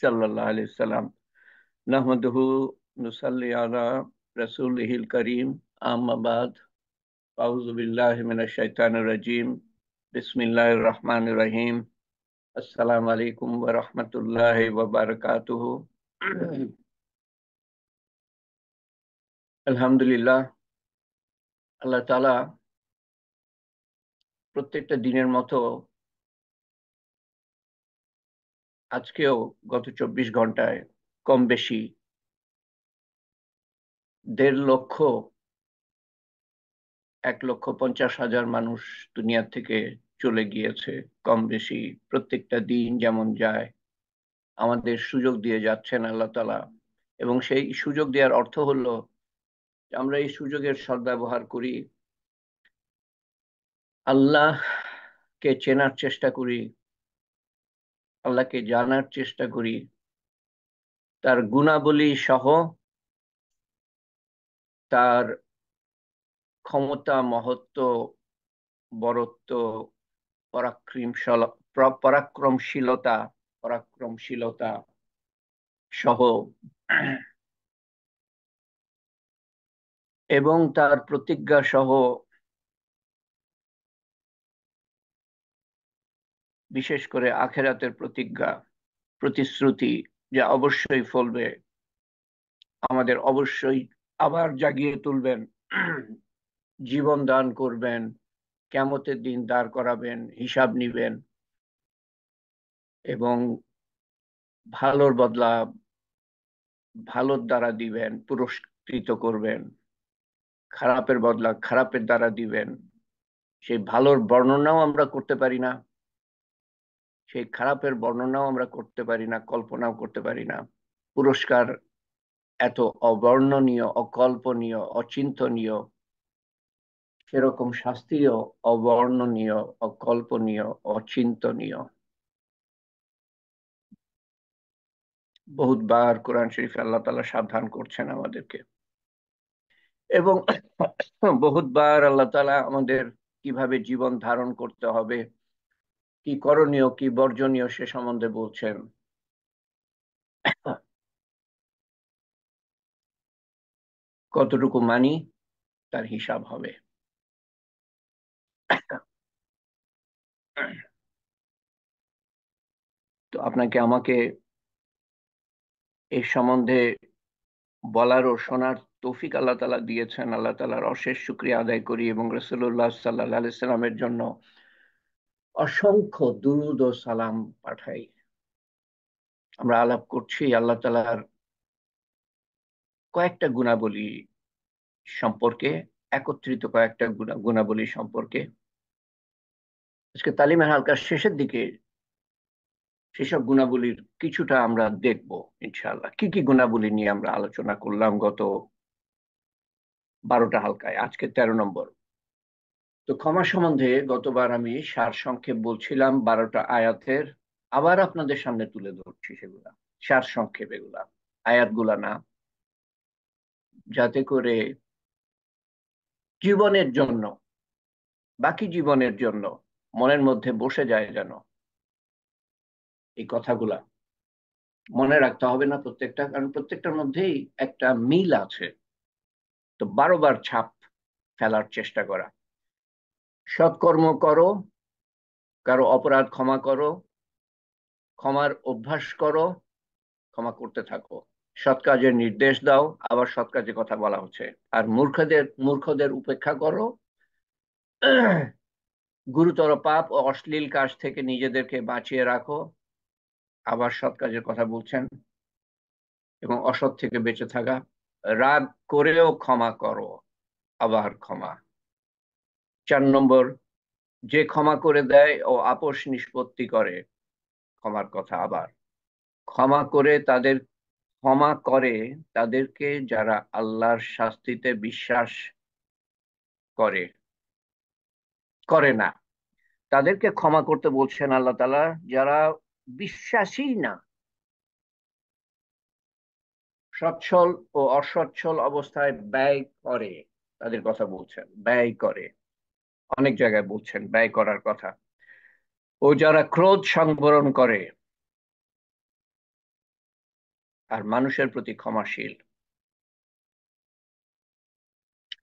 صلی اللہ علیہ وسلم نحمدہ نسلی علی رسول کریم عام آباد اعوذ باللہ من الشیطان الرجیم بسم اللہ الرحمن الرحیم السلام علیکم ورحمۃ اللہ وبرکاتہ الحمد للہ اللہ تعالی پرتیکٹا دینر متو আজকেও গত চব্বিশ ঘন্টায় কম বেশি দেড় লক্ষ এক লক্ষ পঞ্চাশ হাজার মানুষ দুনিয়া থেকে চলে গিয়েছে কম বেশি প্রত্যেকটা দিন যেমন যায় আমাদের সুযোগ দিয়ে যাচ্ছেন আল্লাহ তালা এবং সেই সুযোগ দেওয়ার অর্থ হলো আমরা এই সুযোগের সদ্ব্যবহার করি আল্লাহকে চেনার চেষ্টা করি আল্লাহকে জানার চেষ্টা করি তার গুণাবলী সহ তার ক্ষমতা মহত্ব বরত্ব পরাক্রমশীল পরাক্রমশীলতা পরাক্রমশীলতা সহ এবং তার প্রতিজ্ঞা সহ বিশেষ করে আখেরাতের প্রতিজ্ঞা প্রতিশ্রুতি যা অবশ্যই ফলবে আমাদের অবশ্যই আবার জাগিয়ে তুলবেন জীবন দান করবেন কেমতের দিন দাঁড় করাবেন হিসাব নিবেন এবং ভালোর বদলা ভালোর দ্বারা দিবেন পুরস্কৃত করবেন খারাপের বদলা খারাপের দ্বারা দিবেন সেই ভালোর বর্ণনাও আমরা করতে পারি না সেই খারাপের বর্ণনাও আমরা করতে পারি না কল্পনাও করতে পারি না পুরস্কার এত অবর্ণনীয় অকল্পনীয় অচিন্তনীয় সেরকম শাস্তিও অবর্ণনীয় অকল্পনীয় অচিন্তনীয় বহুতবার কোরআন শরীফ আল্লাহ তালা সাবধান করছেন আমাদেরকে এবং বহুতবার আল্লাহ তালা আমাদের কিভাবে জীবন ধারণ করতে হবে কি করণীয় কি বর্জনীয় সে সম্বন্ধে বলছেন কতটুকু মানি তার হিসাব হবে তো আপনাকে আমাকে এই সম্বন্ধে বলার ও শোনার তৌফিক আল্লাহ তালা দিয়েছেন আল্লাহ তালার অশেষ শুক্রিয়া আদায় করি এবং রসুল্লাহ সাল্লাহ সাল্লামের জন্য অসংখ্য দুরুদ ও সালাম পাঠাই আমরা আলাপ করছি আল্লাহ তালার কয়েকটা গুণাবলী সম্পর্কে একত্রিত কয়েকটা গুণাবলী সম্পর্কে আজকে তালিমের হালকার শেষের দিকে সেসব গুণাবলীর কিছুটা আমরা দেখব ইনশাল্লাহ কি কি গুণাবলী নিয়ে আমরা আলোচনা করলাম গত বারোটা হালকায় আজকে তেরো নম্বর তো ক্ষমা সম্বন্ধে গতবার আমি সারসংক্ষেপ বলছিলাম বারোটা আয়াতের আবার আপনাদের সামনে তুলে ধরছি সেগুলা সারসংক্ষেপ এগুলা আয়াতগুলা না যাতে করে জীবনের জন্য বাকি জীবনের জন্য মনের মধ্যে বসে যায় যেন এই কথাগুলা মনে রাখতে হবে না প্রত্যেকটা কারণ প্রত্যেকটার মধ্যেই একটা মিল আছে তো বারোবার ছাপ ফেলার চেষ্টা করা সৎকর্ম করো কারো অপরাধ ক্ষমা করো ক্ষমার অভ্যাস করো ক্ষমা করতে থাকো সৎ কাজের নির্দেশ দাও আবার সৎ কাজের কথা বলা হচ্ছে আর মূর্খদের মূর্খদের উপেক্ষা করো গুরুতর পাপ ও অশ্লীল কাজ থেকে নিজেদেরকে বাঁচিয়ে রাখো আবার সৎ কাজের কথা বলছেন এবং অসৎ থেকে বেঁচে থাকা রাগ করেও ক্ষমা করো আবার ক্ষমা চার নম্বর যে ক্ষমা করে দেয় ও আপোষ নিষ্পত্তি করে ক্ষমার কথা আবার ক্ষমা করে তাদের ক্ষমা করে তাদেরকে যারা আল্লাহর শাস্তিতে বিশ্বাস করে করে না তাদেরকে ক্ষমা করতে বলছেন আল্লাহ তালা যারা বিশ্বাসী না সচ্ছল ও অসচ্ছল অবস্থায় ব্যয় করে তাদের কথা বলছেন ব্যয় করে অনেক জায়গায় বলছেন ব্যয় করার কথা ও যারা ক্রোধ সংবরণ করে আর মানুষের প্রতি ক্ষমাশীল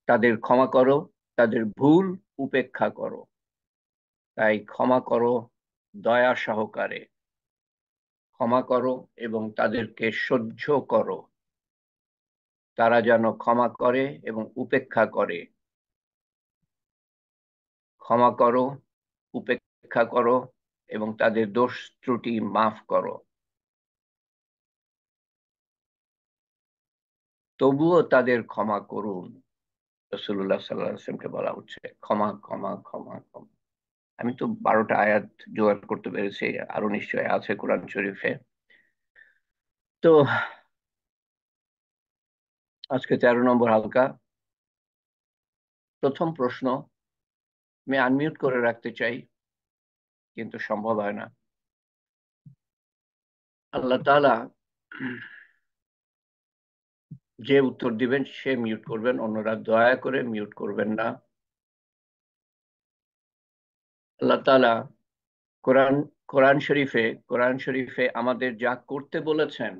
তাদের ক্ষমা করো তাদের ভুল উপেক্ষা করো তাই ক্ষমা করো দয়া সহকারে ক্ষমা করো এবং তাদেরকে সহ্য করো তারা যেন ক্ষমা করে এবং উপেক্ষা করে ক্ষমা করো উপেক্ষা করো এবং তাদের দোষ ত্রুটি মাফ করো তবুও তাদের ক্ষমা করুন রসুল্লাহ সাল্লাহামকে বলা হচ্ছে ক্ষমা ক্ষমা ক্ষমা ক্ষমা আমি তো বারোটা আয়াত জোগাড় করতে পেরেছি আরো নিশ্চয় আছে কোরআন শরীফে তো আজকে তেরো নম্বর হালকা প্রথম প্রশ্ন আমি আনমিউট করে রাখতে চাই কিন্তু সম্ভব হয় না আল্লাহ তালা যে উত্তর দিবেন সে মিউট করবেন অন্যরা দয়া করে মিউট করবেন না আল্লাহ তালা কোরআন কোরআন শরীফে কোরআন শরীফে আমাদের যা করতে বলেছেন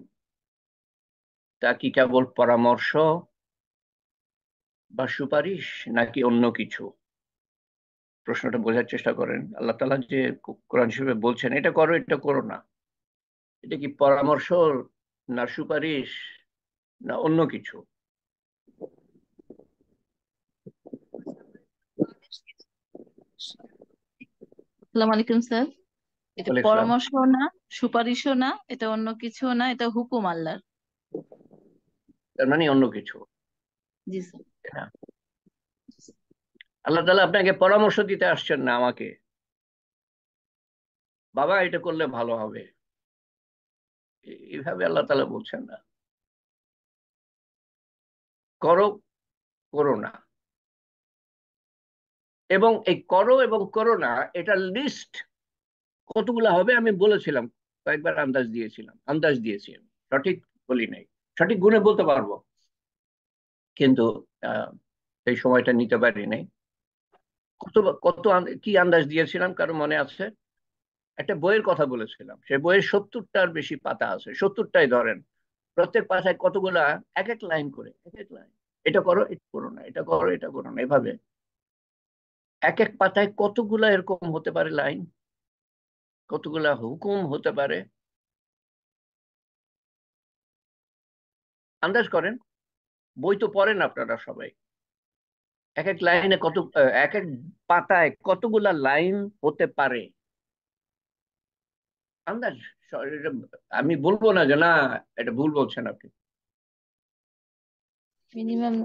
তা কি কেবল পরামর্শ বা সুপারিশ নাকি অন্য কিছু প্রশ্নটা বোঝার চেষ্টা করেন আল্লাহ তালা যে কোরআন হিসেবে বলছেন এটা করো এটা করো না এটা কি পরামর্শ না সুপারিশ না অন্য কিছু আলাইকুম স্যার এটা পরামর্শ না সুপারিশও না এটা অন্য কিছু না এটা হুকুম আল্লাহর তার মানে অন্য কিছু জি স্যার আল্লাহ তালা আপনাকে পরামর্শ দিতে আসছেন না আমাকে বাবা এটা করলে ভালো হবে এইভাবে আল্লাহ তালা বলছেন না করো করো না এবং এই করো এবং করোনা এটা লিস্ট কতগুলো হবে আমি বলেছিলাম কয়েকবার আন্দাজ দিয়েছিলাম আন্দাজ দিয়েছি আমি সঠিক বলি নাই সঠিক গুণে বলতে পারবো কিন্তু সেই সময়টা নিতে পারি নাই কত কত কি আন্দাজ দিয়েছিলাম কারো মনে আছে একটা বইয়ের কথা বলেছিলাম সে বইয়ের সত্তরটার বেশি পাতা আছে সত্তরটাই ধরেন প্রত্যেক পাতায় কতগুলা এক এক লাইন করে এক এক লাইন এটা করো এটা করো না এটা করো এটা করো না এভাবে এক এক পাতায় কতগুলা এরকম হতে পারে লাইন কতগুলা হুকুম হতে পারে আন্দাজ করেন বই তো পড়েন আপনারা সবাই এক এক লাইনে কত এক এক পাতায় কতগুলা লাইন হতে পারে আন্দাজ আমি বলবো না যে না এটা ভুল বলছেন আপনি মিনিমাম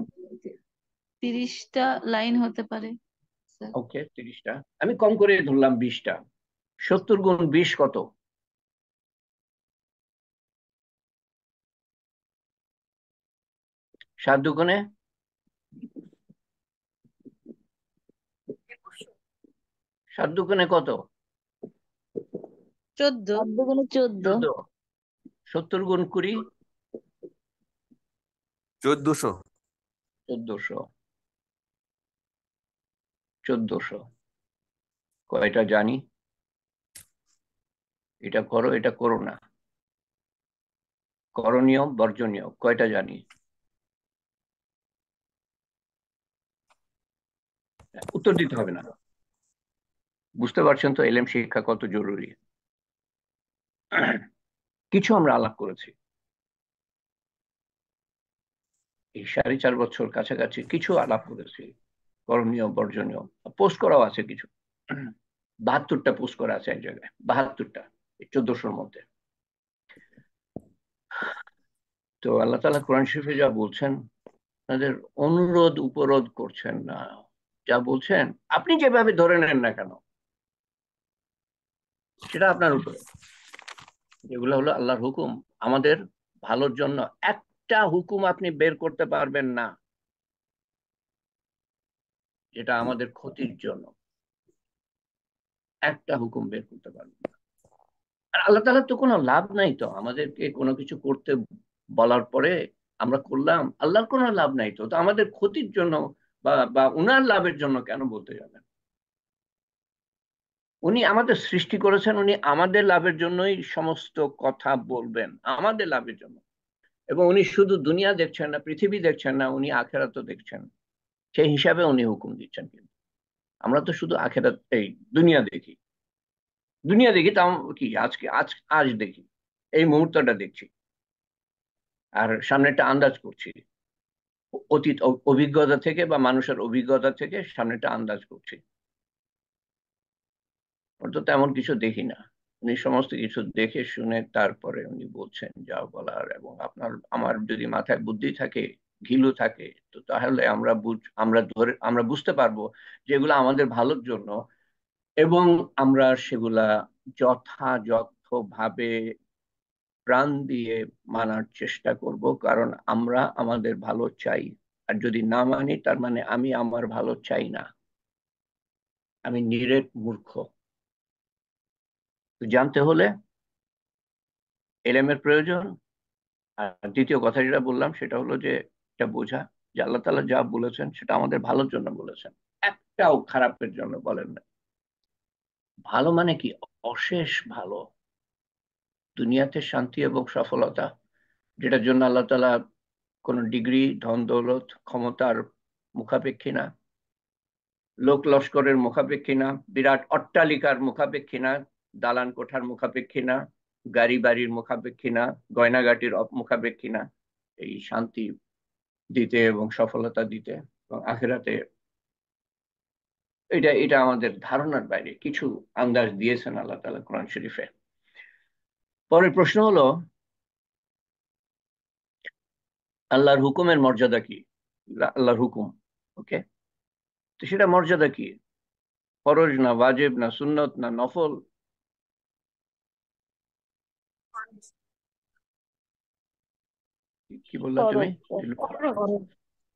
তিরিশটা লাইন হতে পারে ওকে তিরিশটা আমি কম করে ধরলাম বিশটা সত্তর গুণ বিশ কত সাত দুগুণে সাত দুগুণে কত চোদ্দ দুগুণে চোদ্দ সত্তর গুণ কুড়ি চোদ্দশো চোদ্দশো চোদ্দশো কয়টা জানি এটা করো এটা করো না করণীয় বর্জনীয় কয়টা জানি উত্তর দিতে হবে না বুঝতে পারছেন তো এলএম শিক্ষা কত জরুরি কিছু আমরা আলাপ করেছি এই সাড়ে চার বছর কাছাকাছি কিছু আলাপ করেছি করণীয় বর্জনীয় পোস্ট করাও আছে কিছু বাহাত্তরটা পোস্ট করা আছে এক জায়গায় বাহাত্তরটা চোদ্দশোর মধ্যে তো আল্লাহ তালা কোরআন শরীফে যা বলছেন তাদের অনুরোধ উপরোধ করছেন না যা বলছেন আপনি যেভাবে ধরে নেন না কেন সেটা আপনার উপরে এগুলো হলো আল্লাহর হুকুম আমাদের ভালোর জন্য একটা হুকুম আপনি বের করতে পারবেন না যেটা আমাদের ক্ষতির জন্য একটা হুকুম বের করতে পারবেন না আর আল্লাহ তালার তো কোনো লাভ নাই তো আমাদেরকে কোনো কিছু করতে বলার পরে আমরা করলাম আল্লাহর কোনো লাভ নাই তো তো আমাদের ক্ষতির জন্য বা বা উনার লাভের জন্য কেন বলতে যাবেন উনি আমাদের সৃষ্টি করেছেন উনি আমাদের লাভের জন্যই সমস্ত কথা বলবেন আমাদের লাভের জন্য এবং উনি শুধু দুনিয়া দেখছেন না পৃথিবী দেখছেন না উনি আখেরাত দেখছেন সেই হিসাবে উনি হুকুম দিচ্ছেন কিন্তু আমরা তো শুধু আখেরাত এই দুনিয়া দেখি দুনিয়া দেখি তাও কি আজকে আজ আজ দেখি এই মুহূর্তটা দেখছি আর সামনেটা আন্দাজ করছি অতীত অভিজ্ঞতা থেকে বা মানুষের অভিজ্ঞতা থেকে সামনেটা আন্দাজ করছি অর্থাৎ তেমন কিছু দেখি না উনি সমস্ত কিছু দেখে শুনে তারপরে উনি বলছেন যা বলার এবং আপনার আমার যদি মাথায় বুদ্ধি থাকে ঘিলু থাকে তো তাহলে আমরা আমরা ধরে আমরা বুঝতে পারবো যেগুলো আমাদের ভালোর জন্য এবং আমরা সেগুলা যথাযথভাবে প্রাণ দিয়ে মানার চেষ্টা করব কারণ আমরা আমাদের ভালো চাই আর যদি না মানি তার মানে আমি আমার ভালো চাই না আমি নিরেট মূর্খ তো জানতে হলে এলেমের প্রয়োজন আর দ্বিতীয় কথা যেটা বললাম সেটা হলো যে এটা বোঝা যে আল্লাহ তালা যা বলেছেন সেটা আমাদের ভালোর জন্য বলেছেন একটাও খারাপের জন্য বলেন না ভালো মানে কি অশেষ ভালো দুনিয়াতে শান্তি এবং সফলতা যেটার জন্য আল্লাহ তালা কোনো ডিগ্রি ধন দৌলত ক্ষমতার মুখাপেক্ষী না লোক লস্করের মুখাপেক্ষী না বিরাট অট্টালিকার মুখাপেক্ষী না দালান কোঠার মুখাপেক্ষী না গাড়ি বাড়ির মুখাপেক্ষী না গয়নাঘাটির মুখাপেক্ষী না এই শান্তি দিতে এবং সফলতা দিতে এবং আখেরাতে এটা এটা আমাদের ধারণার বাইরে কিছু আন্দাজ দিয়েছেন আল্লাহ তালা কোরআন শরীফে পরের প্রশ্ন হলো আল্লাহর হুকুমের মর্যাদা কি আল্লাহর হুকুম ওকে তো সেটা মর্যাদা কি ফরজ না ওয়াজেব না সুন্নত না নফল কি বললা তুমি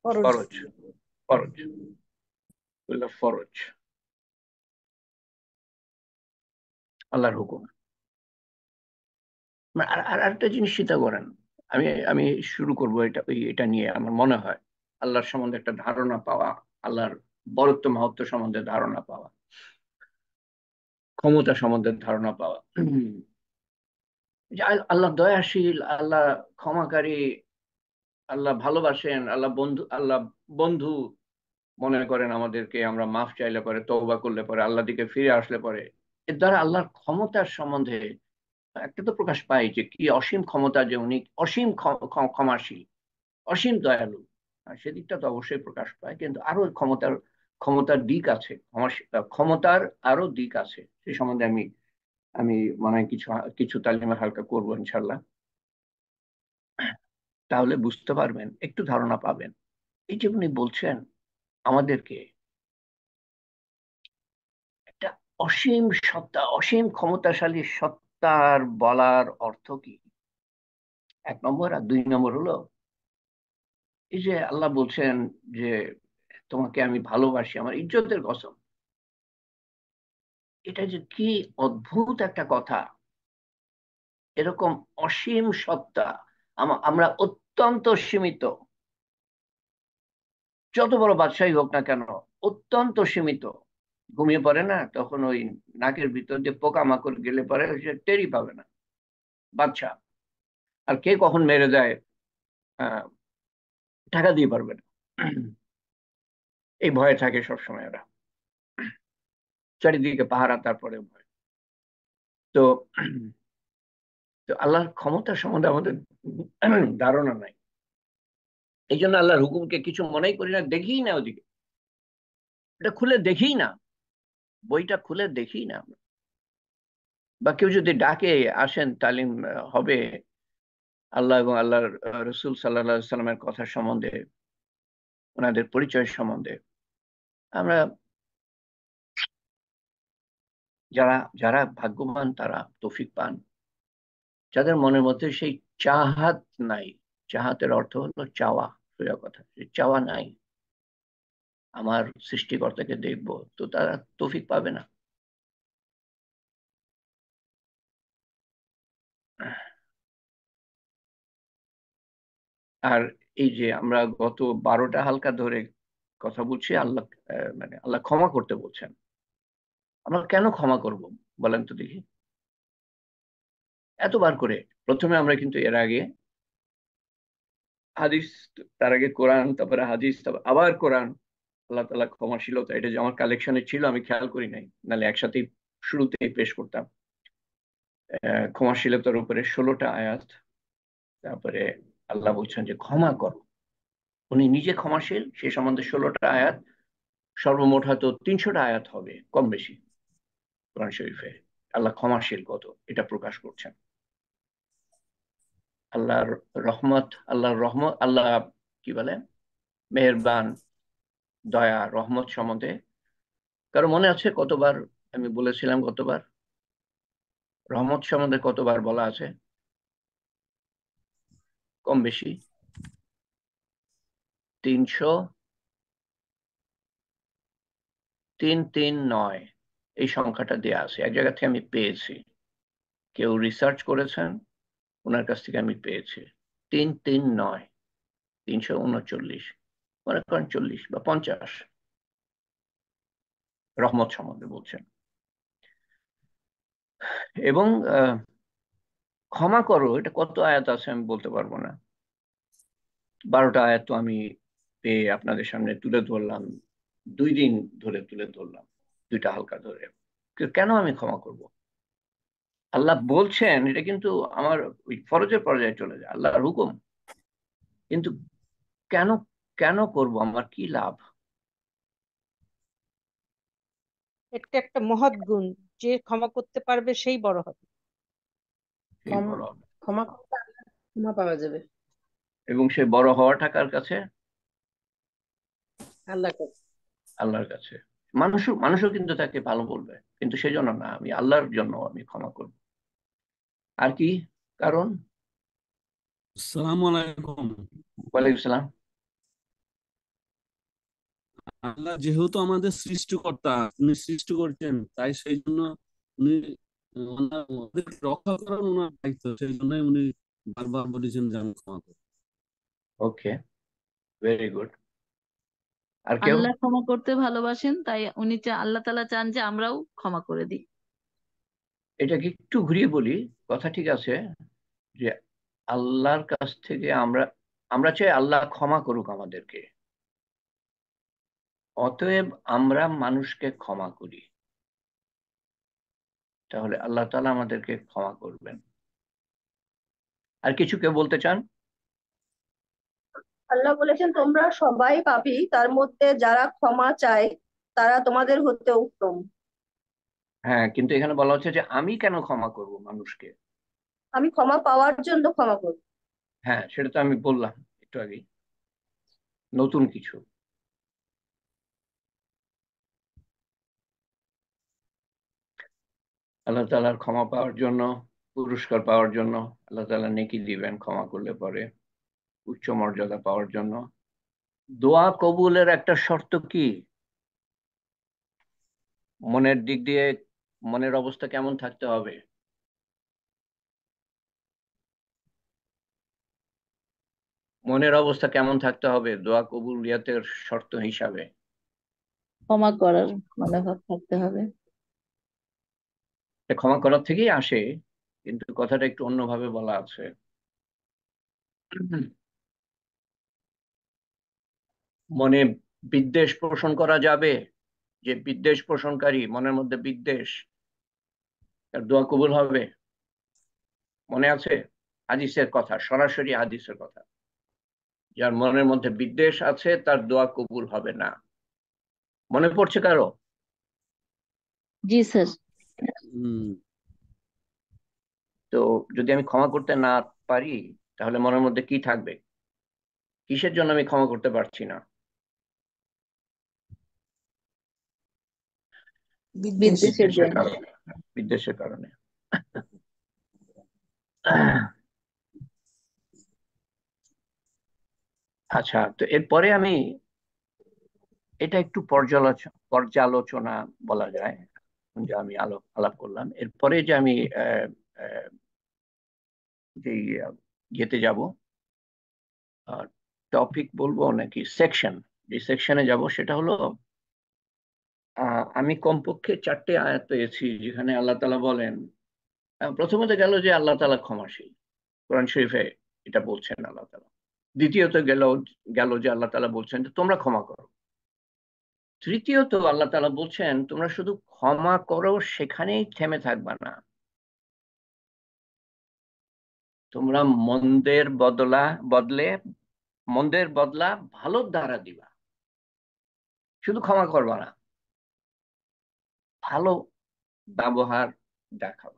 ফরজ ফরজ বললা ফরজ আল্লাহর হুকুম মানে আর আর একটা জিনিস চিন্তা করেন আমি আমি শুরু করব এটা এটা নিয়ে আমার মনে হয় আল্লাহর সম্বন্ধে একটা ধারণা পাওয়া আল্লাহর বরত্ব মহত্ব সম্বন্ধে ধারণা পাওয়া ক্ষমতা সম্বন্ধে ধারণা পাওয়া আল্লাহ দয়াশীল আল্লাহ ক্ষমাকারী আল্লাহ ভালোবাসেন আল্লাহ বন্ধু আল্লাহ বন্ধু মনে করেন আমাদেরকে আমরা মাফ চাইলে পরে তওবা করলে পরে আল্লাহ দিকে ফিরে আসলে পরে এর দ্বারা আল্লাহর ক্ষমতার সম্বন্ধে একটা তো প্রকাশ পাই যে কি অসীম ক্ষমতা যে উনি অসীম ক্ষমাশীল অসীম দয়ালু সেদিকটা তো অবশ্যই প্রকাশ পায় কিন্তু আরো ক্ষমতার ক্ষমতার দিক আছে ক্ষমতার আরো দিক আছে সে সম্বন্ধে আমি আমি মনে হয় কিছু কিছু তালিমা হালকা করব ইনশাল্লাহ তাহলে বুঝতে পারবেন একটু ধারণা পাবেন এই যে উনি বলছেন আমাদেরকে একটা অসীম সত্তা অসীম ক্ষমতাশালী সত্তার বলার অর্থ কি এক নম্বর আর দুই নম্বর হলো এই যে আল্লাহ বলছেন যে তোমাকে আমি ভালোবাসি আমার ইজ্জতের কসম এটা যে কি অদ্ভুত একটা কথা এরকম অসীম সত্তা আমরা অত্যন্ত সীমিত যত বড় বাদশাহী হোক না কেন অত্যন্ত সীমিত ঘুমিয়ে পড়ে না তখন ওই নাকের ভিতর যে পোকামাকড় গেলে পরে সে টেরি পাবে না বাচ্চা আর কে কখন মেরে দেয় টাকা দিয়ে পারবে না এই ভয়ে থাকে সবসময় ওরা চারিদিকে পাহারা তারপরে ভয় তো তো আল্লাহর ক্ষমতা সম্বন্ধে আমাদের ধারণা নাই এই জন্য আল্লাহর হুকুমকে কিছু মনেই করি না দেখি না ওদিকে এটা খুলে দেখি না বইটা খুলে দেখি না আমরা বা কেউ যদি ডাকে আসেন তালিম হবে আল্লাহ এবং আল্লাহর রসুল সাল্লা সাল্লামের কথা সম্বন্ধে ওনাদের পরিচয় সম্বন্ধে আমরা যারা যারা ভাগ্যবান তারা তৌফিক পান যাদের মনের মধ্যে সেই চাহাত নাই চাহাতের অর্থ হলো চাওয়া সোজা কথা চাওয়া নাই আমার সৃষ্টিকর্তাকে দেখব তো তারা তৌফিক পাবে না আর এই যে আমরা গত বারোটা হালকা ধরে কথা বলছি আল্লাহ মানে আল্লাহ ক্ষমা করতে বলছেন আমরা কেন ক্ষমা করব বলেন তো দেখি এতবার করে প্রথমে আমরা কিন্তু এর আগে হাদিস তার আগে কোরআন তারপরে হাদিস তারপর আবার কোরআন আল্লাহ তালা ক্ষমাশীলতা এটা যে আমার কালেকশনে ছিল আমি খেয়াল করি নাই নাহলে একসাথে শুরুতেই পেশ করতাম ক্ষমাশীলতার উপরে ষোলোটা আয়াত তারপরে আল্লাহ বলছেন যে ক্ষমা করো উনি নিজে ক্ষমাশীল সে সম্বন্ধে ষোলোটা আয়াত সর্বমোট হয়তো তিনশোটা আয়াত হবে কম বেশি কোরআন শরীফে আল্লাহ ক্ষমাশীল কত এটা প্রকাশ করছেন আল্লাহর রহমত আল্লাহর রহমত আল্লাহ কি বলে মেহরবান দয়া রহমত সম্বন্ধে কারো মনে আছে কতবার আমি বলেছিলাম কতবার রহমত সম্বন্ধে কতবার বলা আছে কম বেশি তিনশো তিন তিন নয় এই সংখ্যাটা দেয়া আছে এক জায়গা থেকে আমি পেয়েছি কেউ রিসার্চ করেছেন ওনার কাছ থেকে আমি পেয়েছি তিন তিন নয় তিনশো উনচল্লিশ মনে করেন চল্লিশ বা পঞ্চাশ রহমত সম্বন্ধে বলছেন এবং ক্ষমা করো এটা কত আয়াত আছে আমি বলতে পারবো না বারোটা আয়াত তো আমি পেয়ে আপনাদের সামনে তুলে ধরলাম দুই দিন ধরে তুলে ধরলাম দুইটা হালকা ধরে কেন আমি ক্ষমা করব আল্লাহ বলছেন এটা কিন্তু আমার ওই ফরজের পর্যায়ে চলে যায় আল্লাহ হুকুম কিন্তু কেন কেন করব আমার কি লাভ এটা একটা মহৎ গুণ যে ক্ষমা করতে পারবে সেই বড় হবে ক্ষমা ক্ষমা পাওয়া যাবে এবং সেই বড় হওয়াটা কার কাছে আল্লাহর কাছে আল্লাহর কাছে মানুষও মানুষও কিন্তু তাকে ভালো বলবে কিন্তু সেই জন্য না আমি আল্লাহর জন্য আমি ক্ষমা করব আর কি কারণ সালাম আল্লাহ যেহেতু আমাদের সৃষ্টিকর্তা উনি সৃষ্টি করছেন তাই সেই জন্য উনি রক্ষা করার ওনার দায়িত্ব সেই জন্যই উনি বারবার বলেছেন যে আমি ক্ষমা করি ওকে ভেরি গুড আর কেউ আল্লাহ ক্ষমা করতে ভালোবাসেন তাই উনি আল্লাহ তালা চান যে আমরাও ক্ষমা করে দিই এটাকে একটু ঘুরিয়ে বলি কথা ঠিক আছে যে আল্লাহর কাছ থেকে আমরা আমরা চাই আল্লাহ ক্ষমা করুক আমাদেরকে অতএব আমরা মানুষকে ক্ষমা করি তাহলে আল্লাহ তালা আমাদেরকে ক্ষমা করবেন আর কিছু কেউ বলতে চান আল্লাহ বলেছেন তোমরা সবাই পাবি তার মধ্যে যারা ক্ষমা চায় তারা তোমাদের হতে উত্তম হ্যাঁ কিন্তু এখানে বলা হচ্ছে যে আমি কেন ক্ষমা করব মানুষকে আমি ক্ষমা পাওয়ার জন্য ক্ষমা করব হ্যাঁ সেটা তো আমি বললাম একটু আগেই নতুন কিছু আল্লাহ তালার ক্ষমা পাওয়ার জন্য পুরস্কার পাওয়ার জন্য আল্লাহ তালা নেকি দিবেন ক্ষমা করলে পরে উচ্চ মর্যাদা পাওয়ার জন্য দোয়া কবুলের একটা শর্ত কি মনের দিক দিয়ে মনের অবস্থা কেমন থাকতে হবে মনের অবস্থা কেমন থাকতে হবে দোয়া কবুল ইয়াতের শর্ত হিসাবে ক্ষমা করার মনোভাব থাকতে হবে ক্ষমা করার থেকেই আসে কিন্তু কথাটা একটু অন্যভাবে বলা আছে মনে বিদ্বেষ পোষণ করা যাবে যে বিদ্বেষ পোষণকারী মনের মধ্যে বিদ্বেষ তার দোয়া কবুল হবে মনে আছে হাদিসের কথা সরাসরি হাদিসের কথা যার মনের মধ্যে বিদ্বেষ আছে তার দোয়া কবুল হবে না মনে পড়ছে কারো জি স্যার তো যদি আমি ক্ষমা করতে না পারি তাহলে মনের মধ্যে কি থাকবে কিসের জন্য আমি ক্ষমা করতে পারছি না বিদ্বেষের কারণে আচ্ছা তো এরপরে আমি এটা একটু পর্যালোচনা পর্যালোচনা বলা যায় যে আমি আলো আলাপ করলাম এরপরে যে আমি যেতে যাব টপিক বলবো নাকি সেকশন যে সেকশনে যাব সেটা হলো আমি কমপক্ষে চারটে আয়াত পেয়েছি যেখানে আল্লাহ তালা বলেন প্রথমত গেল যে আল্লাহ তালা ক্ষমাশীল কোরআন শরীফে এটা বলছেন আল্লাহ তালা দ্বিতীয়ত গেল গেল যে আল্লাহ তালা বলছেন তোমরা ক্ষমা করো তৃতীয়ত আল্লাহ তালা বলছেন তোমরা শুধু ক্ষমা করো সেখানেই থেমে থাকবা না তোমরা মন্দের বদলা বদলে মন্দের বদলা ভালো দ্বারা দিবা শুধু ক্ষমা করবা না ভালো ব্যবহার দেখাও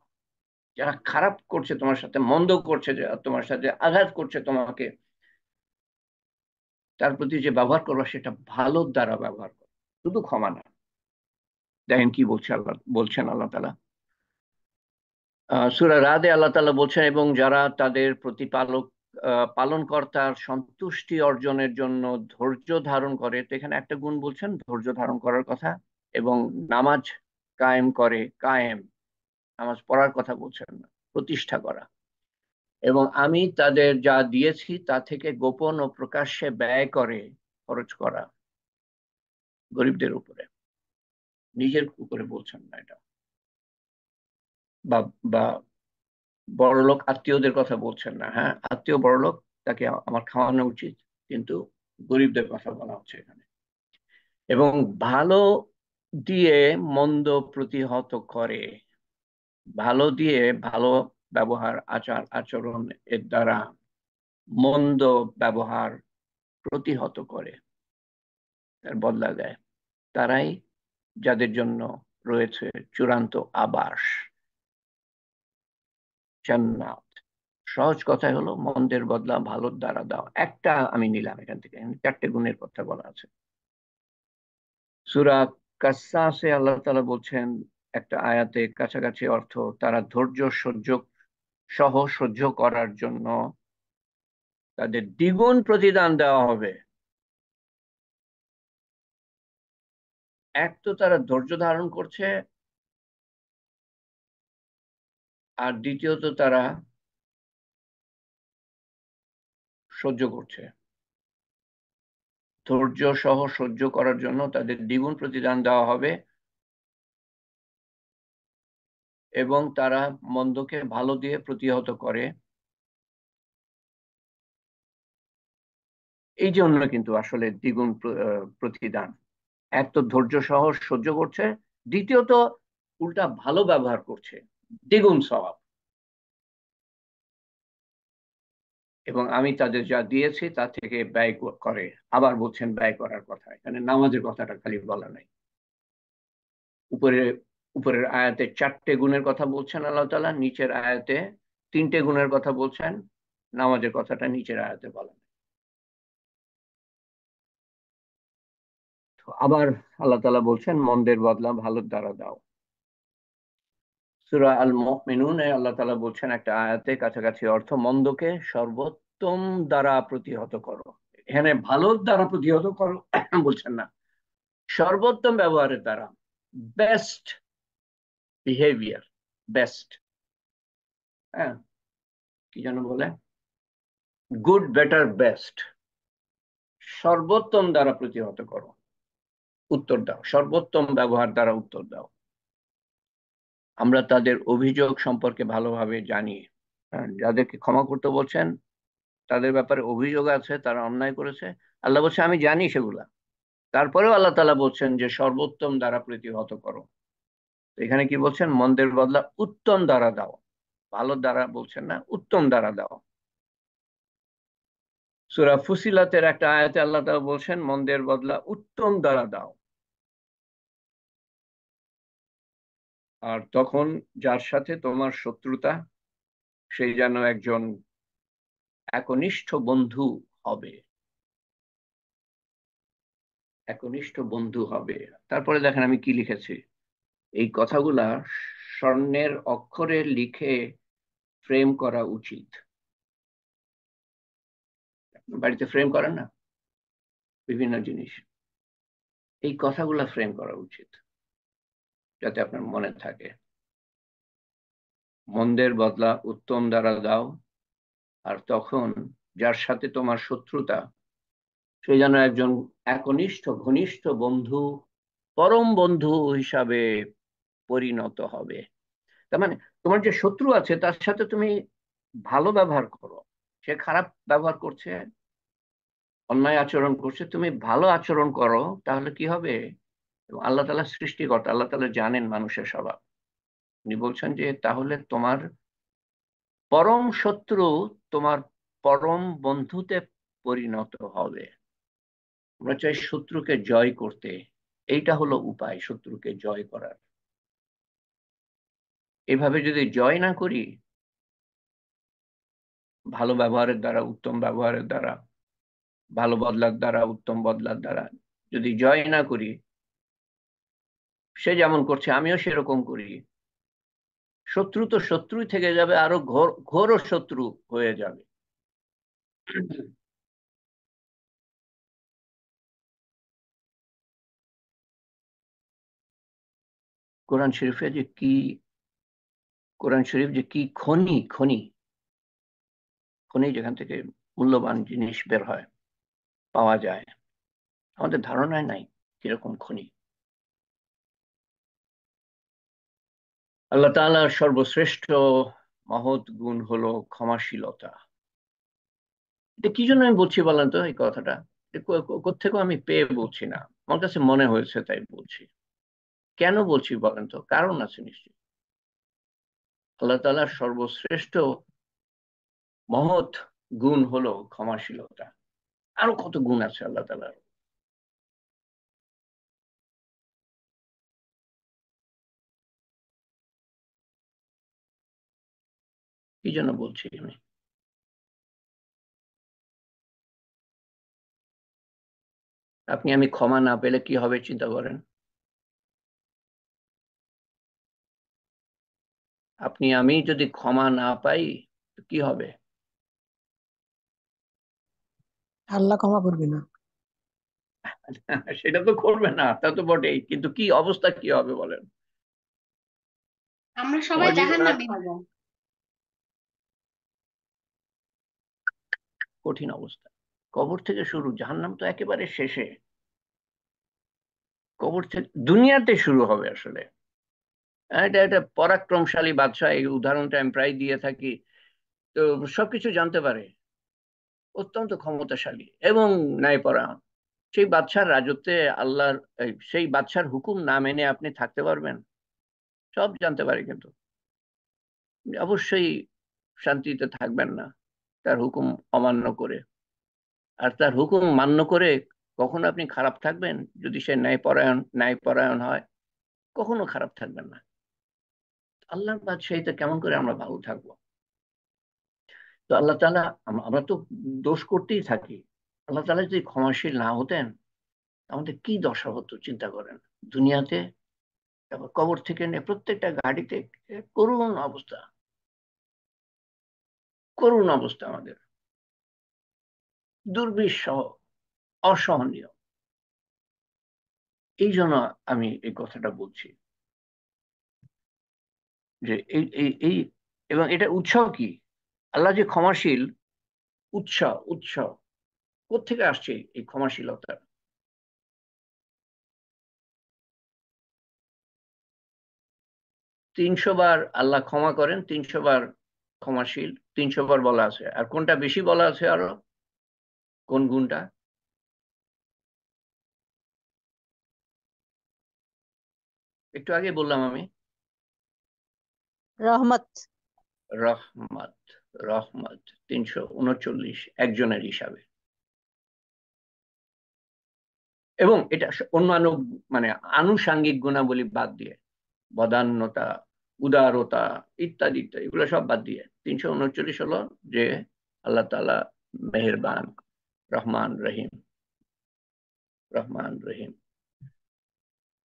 যারা খারাপ করছে তোমার সাথে মন্দ করছে যারা তোমার সাথে আঘাত করছে তোমাকে তার প্রতি যে ব্যবহার করবা সেটা ভালোর দ্বারা ব্যবহার করো শুধু ক্ষমা না দেখেন কি বলছে আল্লাহ বলছেন আল্লাহ তালা সুরা রাদে আল্লাহ তালা বলছেন এবং যারা তাদের প্রতিপালক পালনকর্তার সন্তুষ্টি অর্জনের জন্য ধৈর্য ধারণ করে তো এখানে একটা গুণ বলছেন ধৈর্য ধারণ করার কথা এবং নামাজ কায়েম করে কায়েম নামাজ পড়ার কথা বলছেন না প্রতিষ্ঠা করা এবং আমি তাদের যা দিয়েছি তা থেকে গোপন ও প্রকাশ্যে ব্যয় করে খরচ করা গরিবদের উপরে নিজের উপরে বলছেন না এটা বা বা বড়লোক আত্মীয়দের কথা বলছেন না হ্যাঁ আত্মীয় বড়লোক তাকে আমার খাওয়ানো উচিত কিন্তু গরিবদের কথা বলা হচ্ছে এখানে এবং ভালো দিয়ে মন্দ প্রতিহত করে ভালো দিয়ে ভালো ব্যবহার আচার আচরণ এর দ্বারা মন্দ ব্যবহার প্রতিহত করে তার বদলা দেয় তারাই যাদের জন্য রয়েছে চূড়ান্ত আবাস সহজ কথা হলো মন্দের বদলা ভালোর দ্বারা দাও একটা আমি নিলাম এখান থেকে চারটে গুণের কথা বলা আছে সুরা কাসাসে আল্লাহ তালা বলছেন একটা আয়াতে কাছাকাছি অর্থ তারা ধৈর্য সহ্য সহ সহ্য করার জন্য তাদের দ্বিগুণ প্রতিদান দেওয়া হবে এক তো তারা ধৈর্য ধারণ করছে আর দ্বিতীয়ত তারা সহ্য করছে ধৈর্য সহ সহ্য করার জন্য তাদের দ্বিগুণ প্রতিদান দেওয়া হবে এবং তারা মন্দকে ভালো দিয়ে প্রতিহত করে এই জন্য কিন্তু আসলে দ্বিগুণ প্রতিদান এক তো ধৈর্য সহ সহ্য করছে দ্বিতীয়ত উল্টা ভালো ব্যবহার করছে দ্বিগুণ স্বভাব এবং আমি তাদের যা দিয়েছি তা থেকে ব্যয় করে আবার বলছেন ব্যয় করার কথা এখানে নামাজের কথাটা খালি বলা নাই উপরে উপরের আয়াতে চারটে গুণের কথা বলছেন আল্লাহ তালা নিচের আয়াতে তিনটে গুণের কথা বলছেন নামাজের কথাটা নিচের আয়াতে বলা নাই আবার আল্লাহ তালা বলছেন মন্দের বদলা ভালোর দ্বারা দাও সুরা আল মমিনুনে আল্লাহ তালা বলছেন একটা আয়াতে কাছাকাছি অর্থ মন্দকে সর্বোত্তম দ্বারা প্রতিহত করো এখানে ভালো দ্বারা প্রতিহত করো বলছেন না সর্বোত্তম ব্যবহারের দ্বারা বেস্ট বিহেভিয়ার বেস্ট হ্যাঁ কি যেন বলে গুড বেটার বেস্ট সর্বোত্তম দ্বারা প্রতিহত করো উত্তর দাও সর্বোত্তম ব্যবহার দ্বারা উত্তর দাও আমরা তাদের অভিযোগ সম্পর্কে ভালোভাবে জানি হ্যাঁ, যাদেরকে ক্ষমা করতে বলছেন তাদের ব্যাপারে অভিযোগ আছে তারা অন্যায় করেছে আল্লাহ বলছে আমি জানি সেগুলা তারপরেও আল্লাহ তালা বলছেন যে সর্বোত্তম দ্বারা প্রতিহত করো এখানে কি বলছেন মন্দের বদলা উত্তম দ্বারা দাও ভালো দ্বারা বলছেন না উত্তম দ্বারা দাও সুরা ফুসিলাতের একটা আয়াতে আল্লাহ তালা বলছেন মন্দের বদলা উত্তম দ্বারা দাও আর তখন যার সাথে তোমার শত্রুতা সেই যেন একজন একনিষ্ঠ বন্ধু হবে একনিষ্ঠ বন্ধু হবে তারপরে দেখেন আমি কি লিখেছি এই কথাগুলা স্বর্ণের অক্ষরে লিখে ফ্রেম করা উচিত বাড়িতে ফ্রেম করেন না বিভিন্ন জিনিস এই কথাগুলা ফ্রেম করা উচিত যাতে আপনার মনে থাকে মন্দের বদলা উত্তম দ্বারা দাও আর তখন যার সাথে তোমার শত্রুতা সে যেন একজন একনিষ্ঠ ঘনিষ্ঠ বন্ধু পরম বন্ধু হিসাবে পরিণত হবে তার মানে তোমার যে শত্রু আছে তার সাথে তুমি ভালো ব্যবহার করো সে খারাপ ব্যবহার করছে অন্যায় আচরণ করছে তুমি ভালো আচরণ করো তাহলে কি হবে এবং আল্লাহ তালা সৃষ্টিকর্তা আল্লাহ তালা জানেন মানুষের স্বভাব উনি বলছেন যে তাহলে তোমার পরম শত্রু তোমার পরম বন্ধুতে পরিণত হবে আমরা চাই শত্রুকে জয় করতে এইটা হলো উপায় শত্রুকে জয় করার এভাবে যদি জয় না করি ভালো ব্যবহারের দ্বারা উত্তম ব্যবহারের দ্বারা ভালো বদলার দ্বারা উত্তম বদলার দ্বারা যদি জয় না করি সে যেমন করছে আমিও সেরকম করি শত্রু তো শত্রুই থেকে যাবে আরো ঘোর ঘোর শত্রু হয়ে যাবে কোরআন শরীফে যে কি কোরআন শরীফ যে কি খনি খনি খনি যেখান থেকে মূল্যবান জিনিস বের হয় পাওয়া যায় আমাদের ধারণায় নাই কিরকম খনি আল্লাহ তালার সর্বশ্রেষ্ঠ মহৎ গুণ হলো ক্ষমাশীলতা এটা কি জন্য আমি বলছি বলেন তো এই কথাটা কোথেকেও আমি পেয়ে বলছি না আমার কাছে মনে হয়েছে তাই বলছি কেন বলছি বলেন তো কারণ আছে নিশ্চয় আল্লাহ তালার সর্বশ্রেষ্ঠ মহৎ গুণ হলো ক্ষমাশীলতা আরো কত গুণ আছে আল্লাহ তালার কি জন্য বলছি আমি আপনি আমি ক্ষমা না পেলে কি হবে চিন্তা করেন আপনি আমি যদি ক্ষমা না পাই কি হবে আল্লাহ ক্ষমা করবে না সেটা তো করবে না তা তো বটেই কিন্তু কি অবস্থা কি হবে বলেন আমরা সবাই জাহান্নামী হব কঠিন অবস্থা কবর থেকে শুরু জাহান্নাম তো একেবারে শেষে কবর থেকে দুনিয়াতে শুরু হবে আসলে এটা একটা পরাক্রমশালী বাদশাহ এই উদাহরণটা আমি প্রায় দিয়ে থাকি তো সবকিছু জানতে পারে অত্যন্ত ক্ষমতাশালী এবং ন্যায়পরায়ণ সেই বাদশার রাজত্বে আল্লাহর সেই বাদশার হুকুম না মেনে আপনি থাকতে পারবেন সব জানতে পারে কিন্তু অবশ্যই শান্তিতে থাকবেন না তার হুকুম অমান্য করে আর তার হুকুম মান্য করে কখনো আপনি খারাপ থাকবেন যদি সে ন্যায়পরায়ণ ন্যায়পরায়ণ হয় কখনো খারাপ থাকবেন না আল্লাহর বাদশাহীতে কেমন করে আমরা ভালো থাকবো তো আল্লাহ তালা আমরা তো দোষ করতেই থাকি আল্লাহ তালা যদি ক্ষমাশীল না হতেন আমাদের কি দশা হতো চিন্তা করেন দুনিয়াতে তারপর কবর থেকে নিয়ে প্রত্যেকটা গাড়িতে করুণ অবস্থা করুণ অবস্থা আমাদের দুর্বিষহ অসহনীয় এই জন্য আমি এই কথাটা বলছি যে এই এই এবং এটা উৎসাহ কি আল্লাহ যে ক্ষমাশীল উৎসাহ উৎসাহ কোথেকে আসছে এই ক্ষমাশীলতা তিনশো বার আল্লাহ ক্ষমা করেন তিনশো বার ক্ষমাশীল তিনশো বার বলা আছে আর কোনটা বেশি বলা আছে আরো কোন গুণটা একটু আগে বললাম আমি রহমত রহমত রহমত তিনশো উনচল্লিশ একজনের হিসাবে এবং এটা অন্যান্য মানে আনুষাঙ্গিক গুণাবলী বাদ দিয়ে বদান্যতা উদারতা ইত্যাদি ইত্যাদি এগুলো সব বাদ দিয়ে তিনশো উনচল্লিশ হলো যে আল্লাহ তালা মেহরবান রহমান রহিম রহমান রহিম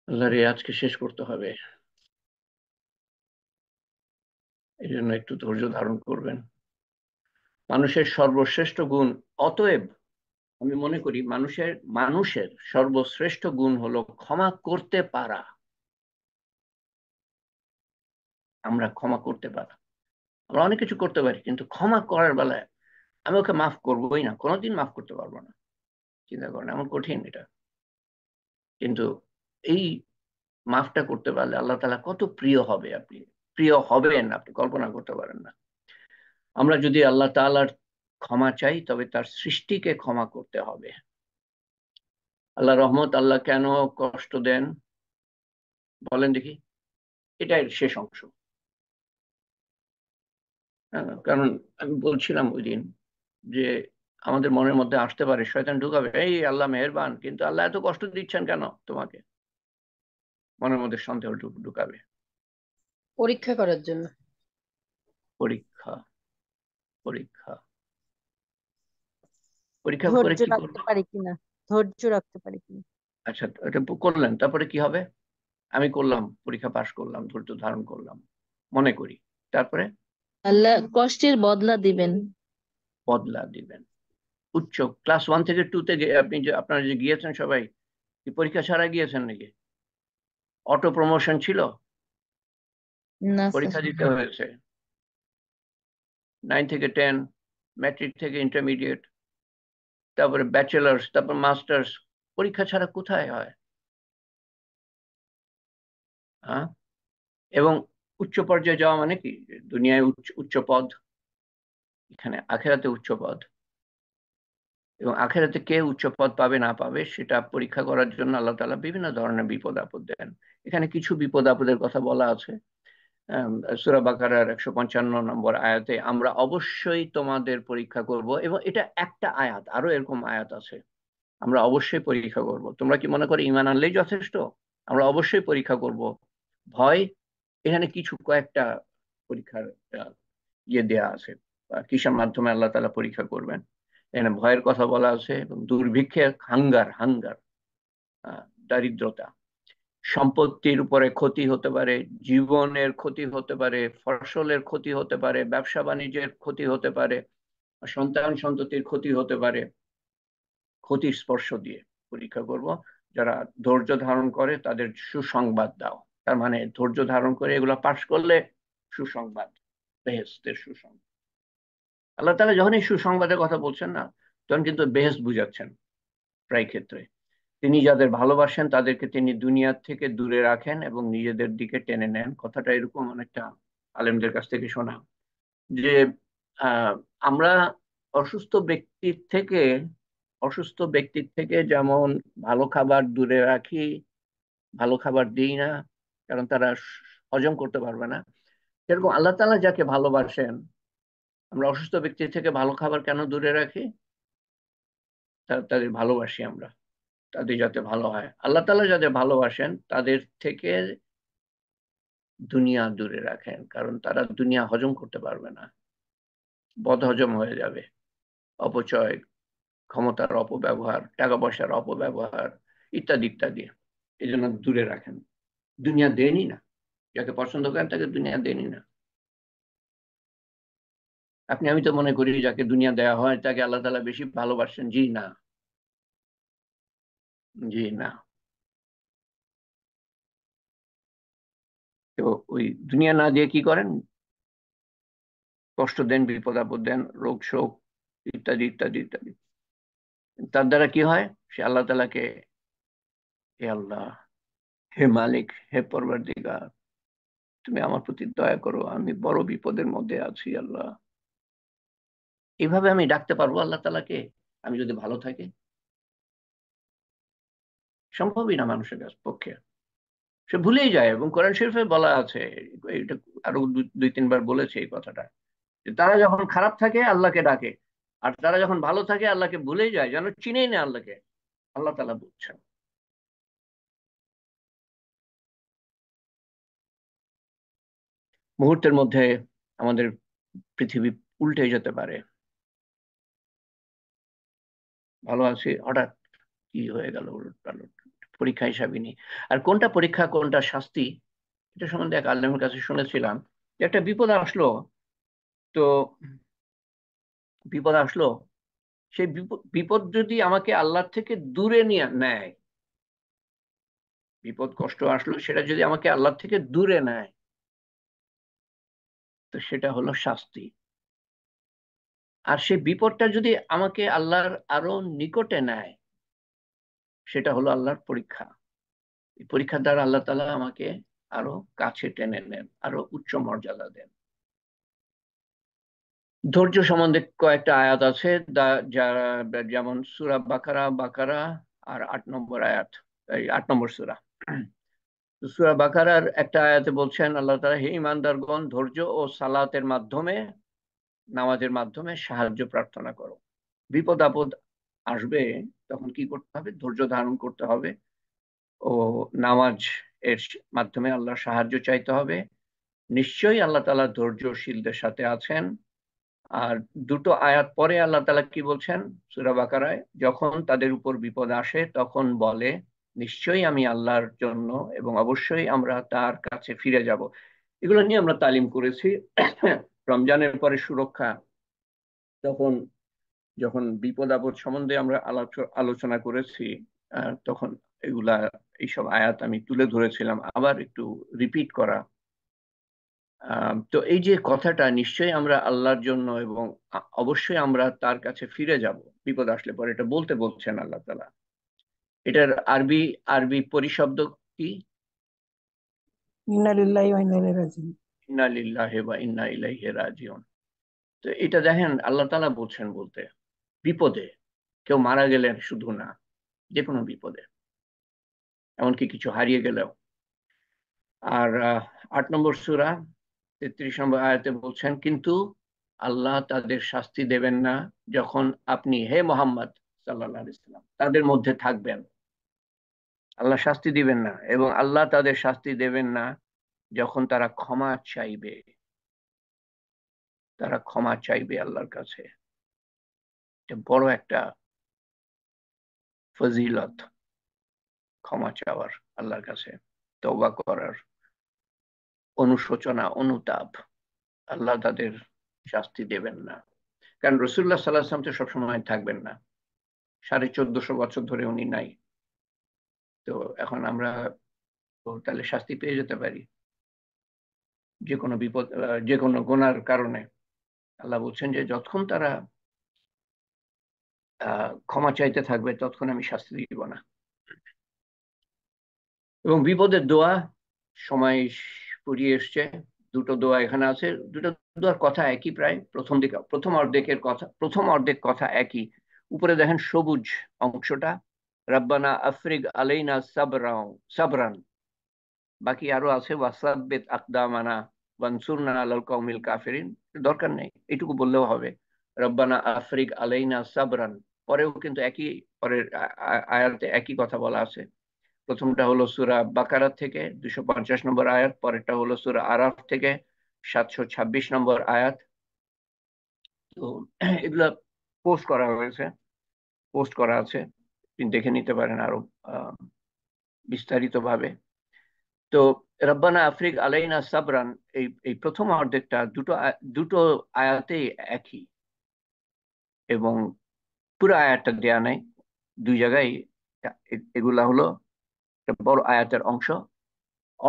আল্লাহ রে আজকে শেষ করতে হবে এই জন্য একটু ধৈর্য ধারণ করবেন মানুষের সর্বশ্রেষ্ঠ গুণ অতএব আমি মনে করি মানুষের মানুষের সর্বশ্রেষ্ঠ গুণ হলো ক্ষমা করতে পারা আমরা ক্ষমা করতে পারা আমরা অনেক কিছু করতে পারি কিন্তু ক্ষমা করার বেলায় আমি ওকে মাফ করবোই না কোনোদিন মাফ করতে পারবো না চিন্তা করেন এমন কঠিন এটা কিন্তু এই মাফটা করতে পারলে আল্লাহ তালা কত প্রিয় হবে আপনি প্রিয় হবেন আপনি কল্পনা করতে পারেন না আমরা যদি আল্লাহ তালার ক্ষমা চাই তবে তার সৃষ্টিকে ক্ষমা করতে হবে আল্লাহ রহমত আল্লাহ কেন কষ্ট দেন বলেন দেখি এটাই শেষ অংশ হ্যাঁ, কারণ আমি বলছিলাম ওই দিন যে আমাদের মনের মধ্যে আসতে পারে শয়তান ঢুকাবে এই আল্লাহ মেহরবান কিন্তু আল্লাহ এত কষ্ট দিচ্ছেন কেন তোমাকে মনের মধ্যে সন্দেহ ঢুকাবে পরীক্ষা করার জন্য পরীক্ষা পরীক্ষা পরীক্ষা করে কি করতে পারি কিনা ধৈর্য রাখতে পারি কিনা আচ্ছা এটা করলেন তারপরে কি হবে আমি করলাম পরীক্ষা পাশ করলাম ধৈর্য ধারণ করলাম মনে করি তারপরে আল্লাহ কষ্টের বদলা দিবেন বদলা দিবেন উচ্চ ক্লাস ওয়ান থেকে টু তে আপনি যে আপনারা যে গিয়েছেন সবাই কি পরীক্ষা ছাড়া গিয়েছেন নাকি অটো প্রমোশন ছিল পরীক্ষা দিতে হয়েছে নাইন থেকে টেন ম্যাট্রিক থেকে ইন্টারমিডিয়েট তারপরে ব্যাচেলার্স তারপর মাস্টার্স পরীক্ষা ছাড়া কোথায় হয় হ্যাঁ এবং উচ্চ পর্যায়ে যাওয়া মানে কি দুনিয়ায় উচ্চ পদ এখানে আখেরাতে উচ্চ পদ এবং আখেরাতে কে উচ্চ পদ পাবে না পাবে সেটা পরীক্ষা করার জন্য আল্লাহ তালা বিভিন্ন ধরনের বিপদ আপদ দেন এখানে কিছু বিপদ আপদের কথা বলা আছে সুরা বাকারার একশো পঞ্চান্ন নম্বর আয়াতে আমরা অবশ্যই তোমাদের পরীক্ষা করব এবং এটা একটা আয়াত আরো এরকম আয়াত আছে আমরা অবশ্যই পরীক্ষা করব তোমরা কি মনে করো ইমান আনলেই যথেষ্ট আমরা অবশ্যই পরীক্ষা করব ভয় এখানে কিছু কয়েকটা পরীক্ষার ইয়ে দেয়া আছে কিসের মাধ্যমে আল্লাহ তালা পরীক্ষা করবেন এখানে ভয়ের কথা বলা আছে এবং দুর্ভিক্ষের হাঙ্গার হাঙ্গার দারিদ্রতা সম্পত্তির উপরে ক্ষতি হতে পারে জীবনের ক্ষতি হতে পারে ফসলের ক্ষতি হতে পারে ব্যবসা বাণিজ্যের ক্ষতি হতে পারে সন্তান সন্ততির ক্ষতি হতে পারে ক্ষতির স্পর্শ দিয়ে পরীক্ষা করব যারা ধৈর্য ধারণ করে তাদের সুসংবাদ দাও তার মানে ধৈর্য ধারণ করে এগুলো পাশ করলে সুসংবাদ বেহেস্তের সুসংবাদ আল্লাহ তালা যখনই সুসংবাদের কথা বলছেন না তখন কিন্তু বেহেস্ত বুঝাচ্ছেন প্রায় ক্ষেত্রে তিনি যাদের ভালোবাসেন তাদেরকে তিনি দুনিয়ার থেকে দূরে রাখেন এবং নিজেদের দিকে টেনে নেন কথাটা এরকম অনেকটা আলেমদের কাছ থেকে শোনা যে আমরা অসুস্থ ব্যক্তির থেকে অসুস্থ ব্যক্তির থেকে যেমন ভালো খাবার দূরে রাখি ভালো খাবার দিই না কারণ তারা হজম করতে পারবে না সেরকম আল্লাহ তালা যাকে ভালোবাসেন আমরা অসুস্থ ব্যক্তি থেকে ভালো খাবার কেন দূরে রাখি তাদের ভালোবাসি আমরা তাদের যাতে ভালো হয় আল্লাহ তালা যাদের ভালোবাসেন তাদের থেকে দুনিয়া দূরে রাখেন কারণ তারা দুনিয়া হজম করতে পারবে না বদ হজম হয়ে যাবে অপচয় ক্ষমতার অপব্যবহার টাকা পয়সার অপব্যবহার ইত্যাদি ইত্যাদি এই জন্য দূরে রাখেন দুনিয়া দেয়নি না যাকে পছন্দ করেন তাকে দুনিয়া দেয়নি না আপনি আমি তো মনে করি যাকে দুনিয়া দেয়া হয় তাকে আল্লাহ তালা বেশি ভালোবাসেন জি না জি না তো ওই দুনিয়া না দিয়ে কি করেন কষ্ট দেন বিপদ আপদ দেন রোগ শোক ইত্যাদি ইত্যাদি ইত্যাদি তার দ্বারা কি হয় সে আল্লাহ তালাকে এ আল্লাহ হে মালিক হে পরবর্দিগার তুমি আমার প্রতি দয়া করো আমি বড় বিপদের মধ্যে আছি আল্লাহ এভাবে আমি ডাকতে পারবো আল্লাহ তালাকে আমি যদি ভালো থাকি সম্ভবই না মানুষের কাছ পক্ষে সে ভুলেই যায় এবং কোরআন শরীফে বলা আছে এটা আরো দুই তিনবার বলেছে এই কথাটা যে তারা যখন খারাপ থাকে আল্লাহকে ডাকে আর তারা যখন ভালো থাকে আল্লাহকে ভুলেই যায় যেন চিনেই না আল্লাহকে আল্লাহ তালা বুঝছেন মুহূর্তের মধ্যে আমাদের পৃথিবী উল্টে যেতে পারে ভালো আছি হঠাৎ কি হয়ে গেল পরীক্ষা হিসাবে নি আর কোনটা পরীক্ষা কোনটা শাস্তি এটা সম্বন্ধে এক আলমের কাছে শুনেছিলাম যে একটা বিপদ আসলো তো বিপদ আসলো সেই বিপদ যদি আমাকে আল্লাহর থেকে দূরে নিয়ে নেয় বিপদ কষ্ট আসলো সেটা যদি আমাকে আল্লাহর থেকে দূরে নেয় তো সেটা হলো শাস্তি আর সে বিপদটা যদি আমাকে আল্লাহর আরো নিকটে নেয় সেটা হলো আল্লাহর পরীক্ষা পরীক্ষার দ্বারা আল্লাহ তালা আমাকে আরো কাছে টেনে নেন আরো উচ্চ মর্যাদা দেন ধৈর্য সম্বন্ধে কয়েকটা আয়াত আছে যেমন সুরা বাকারা বাকারা আর আট নম্বর আয়াত আট নম্বর সুরা সুরা বাকারার একটা আয়াতে বলছেন আল্লাহ তালা হে ইমানদারগণ ধৈর্য ও সালাতের মাধ্যমে নামাজের মাধ্যমে সাহায্য প্রার্থনা করো বিপদ আপদ আসবে তখন কি করতে হবে ধৈর্য ধারণ করতে হবে ও নামাজ এর মাধ্যমে আল্লাহ সাহায্য চাইতে হবে নিশ্চয়ই আল্লাহ তালা ধৈর্যশীলদের সাথে আছেন আর দুটো আয়াত পরে আল্লাহ তালা কি বলছেন সুরা বাকারায় যখন তাদের উপর বিপদ আসে তখন বলে নিশ্চয়ই আমি আল্লাহর জন্য এবং অবশ্যই আমরা তার কাছে ফিরে যাব এগুলো নিয়ে আমরা তালিম করেছি রমজানের পরে সুরক্ষা তখন যখন বিপদ আপদ সম্বন্ধে আমরা আলোচনা করেছি তখন এগুলা এইসব আয়াত আমি তুলে ধরেছিলাম আবার একটু রিপিট করা তো এই যে কথাটা নিশ্চয়ই আমরা আল্লাহর জন্য এবং অবশ্যই আমরা তার কাছে ফিরে যাব বিপদ আসলে পরে এটা বলতে বলছেন আল্লাহ তালা এটার আরবি আরবি পরিশব্দ কি তো এটা দেখেন আল্লাহ তালা বলছেন বলতে বিপদে কেউ মারা গেলেন শুধু না যে কোনো বিপদে এমনকি কিছু হারিয়ে গেলেও আর আট নম্বর সুরা তেত্রিশ নম্বর আয়াতে বলছেন কিন্তু আল্লাহ তাদের শাস্তি দেবেন না যখন আপনি হে মোহাম্মদ সাল্লাহ ইসলাম তাদের মধ্যে থাকবেন আল্লাহ শাস্তি দিবেন না এবং আল্লাহ তাদের শাস্তি দেবেন না যখন তারা ক্ষমা চাইবে তারা ক্ষমা চাইবে আল্লাহর কাছে বড় একটা ফজিলত ক্ষমা চাওয়ার আল্লাহর কাছে তবা করার অনুশোচনা অনুতাপ আল্লাহ তাদের শাস্তি দেবেন না কারণ রসুল্লাহ সাল্লাহ তো সবসময় থাকবেন না সাড়ে চোদ্দশো বছর ধরে উনি নাই তো এখন আমরা তাহলে শাস্তি পেয়ে যেতে পারি যে কোনো বিপদ যে কোনো গোনার কারণে আল্লাহ বলছেন যে যতক্ষণ তারা ক্ষমা চাইতে থাকবে ততক্ষণ আমি শাস্তি দিব না এবং বিপদের দোয়া সময় ফুরিয়ে এসছে দুটো দোয়া এখানে আছে দুটো দোয়ার কথা একই প্রায় প্রথম দিকে প্রথম অর্ধেকের কথা প্রথম অর্ধেক কথা একই উপরে দেখেন সবুজ অংশটা রব্বানা আফ্রিক আলাইনা সাবরাও সাবরান বাকি আরো আছে ওয়াসাব্বেত আকদামানা ওয়ানসুরনা আলাল কৌমিল কাফেরিন দরকার নেই এটুকু বললেও হবে রব্বানা আফ্রিক আলাইনা সাবরান পরেও কিন্তু একই পরের আয়াতে একই কথা বলা আছে প্রথমটা হলো সুরা বাকারা থেকে দুশো পঞ্চাশ নম্বর আয়াত পরেরটা হলো সুরা আরাফ থেকে সাতশো ছাব্বিশ নম্বর আয়াত তো এগুলা পোস্ট করা হয়েছে পোস্ট করা আছে দেখে নিতে পারেন আরো বিস্তারিতভাবে তো রব্বানা আফ্রিক আলাইনা সাবরান এই এই প্রথম অর্ধেকটা দুটো দুটো আয়াতেই একই এবং পুরো আয়াতটা দেয়া নাই দুই জায়গায় এগুলা হলো বড় আয়াতের অংশ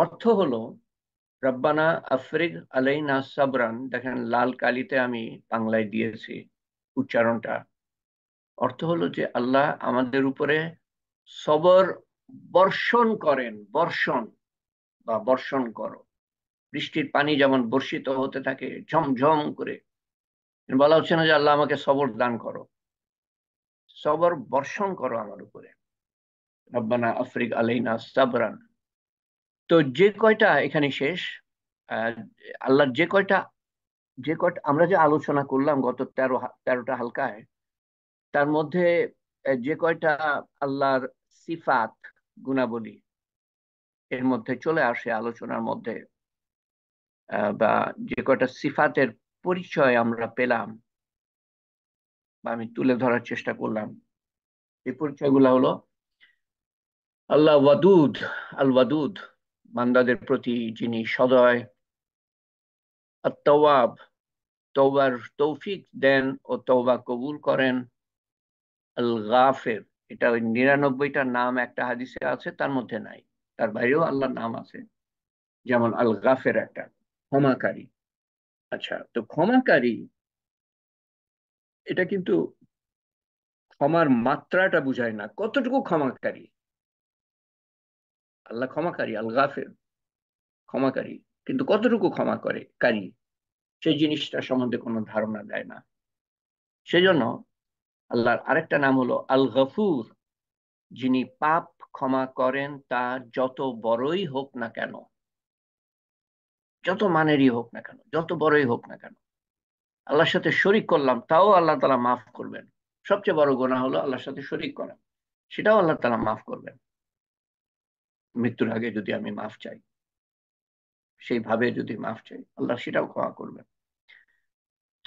অর্থ হলো রব্বানা আফ্রিক আলাইনা সাবরান দেখেন লাল কালিতে আমি বাংলায় দিয়েছি উচ্চারণটা অর্থ হলো যে আল্লাহ আমাদের উপরে সবর বর্ষণ করেন বর্ষণ বা বর্ষণ করো বৃষ্টির পানি যেমন বর্ষিত হতে থাকে ঝমঝম করে বলা হচ্ছে না যে আল্লাহ আমাকে সবর দান করো সবর বর্ষণ করো আমার উপরে রব্বানা আফ্রিক আলাইনা সাবরান তো যে কয়টা এখানে শেষ আল্লাহর যে কয়টা যে কয়টা আমরা যে আলোচনা করলাম গত তেরো তেরোটা হালকায় তার মধ্যে যে কয়টা আল্লাহর সিফাত গুণাবলী এর মধ্যে চলে আসে আলোচনার মধ্যে বা যে কয়টা সিফাতের পরিচয় আমরা পেলাম বা আমি তুলে ধরার চেষ্টা করলাম এই পরিচয়গুলো হলো আল্লাহ ওয়াদুদ আল ওয়াদুদ বান্দাদের প্রতি যিনি সদয় আত্মাব তৌবার তৌফিক দেন ও তৌবা কবুল করেন আল গাফের এটা ওই নিরানব্বইটা নাম একটা হাদিসে আছে তার মধ্যে নাই তার বাইরেও আল্লাহর নাম আছে যেমন আল গাফের একটা ক্ষমাকারী আচ্ছা তো ক্ষমাকারী এটা কিন্তু ক্ষমার মাত্রাটা বুঝায় না কতটুকু ক্ষমাকারী আল্লাহ ক্ষমাকারী আল গাফের ক্ষমাকারী কিন্তু কতটুকু ক্ষমা করে কারী সেই জিনিসটা সম্বন্ধে কোনো ধারণা দেয় না সেজন্য আল্লাহর আরেকটা নাম হলো আল গফুর যিনি পাপ ক্ষমা করেন তা যত বড়ই হোক না কেন যত মানেরই হোক না কেন যত বড়ই হোক না কেন আল্লাহর সাথে শরিক করলাম তাও আল্লাহ তালা মাফ করবেন সবচেয়ে বড় গোনা হলো আল্লাহর সাথে শরিক করা সেটাও আল্লাহ তালা মাফ করবেন মৃত্যুর আগে যদি আমি মাফ চাই সেইভাবে যদি মাফ চাই আল্লাহ সেটাও ক্ষমা করবেন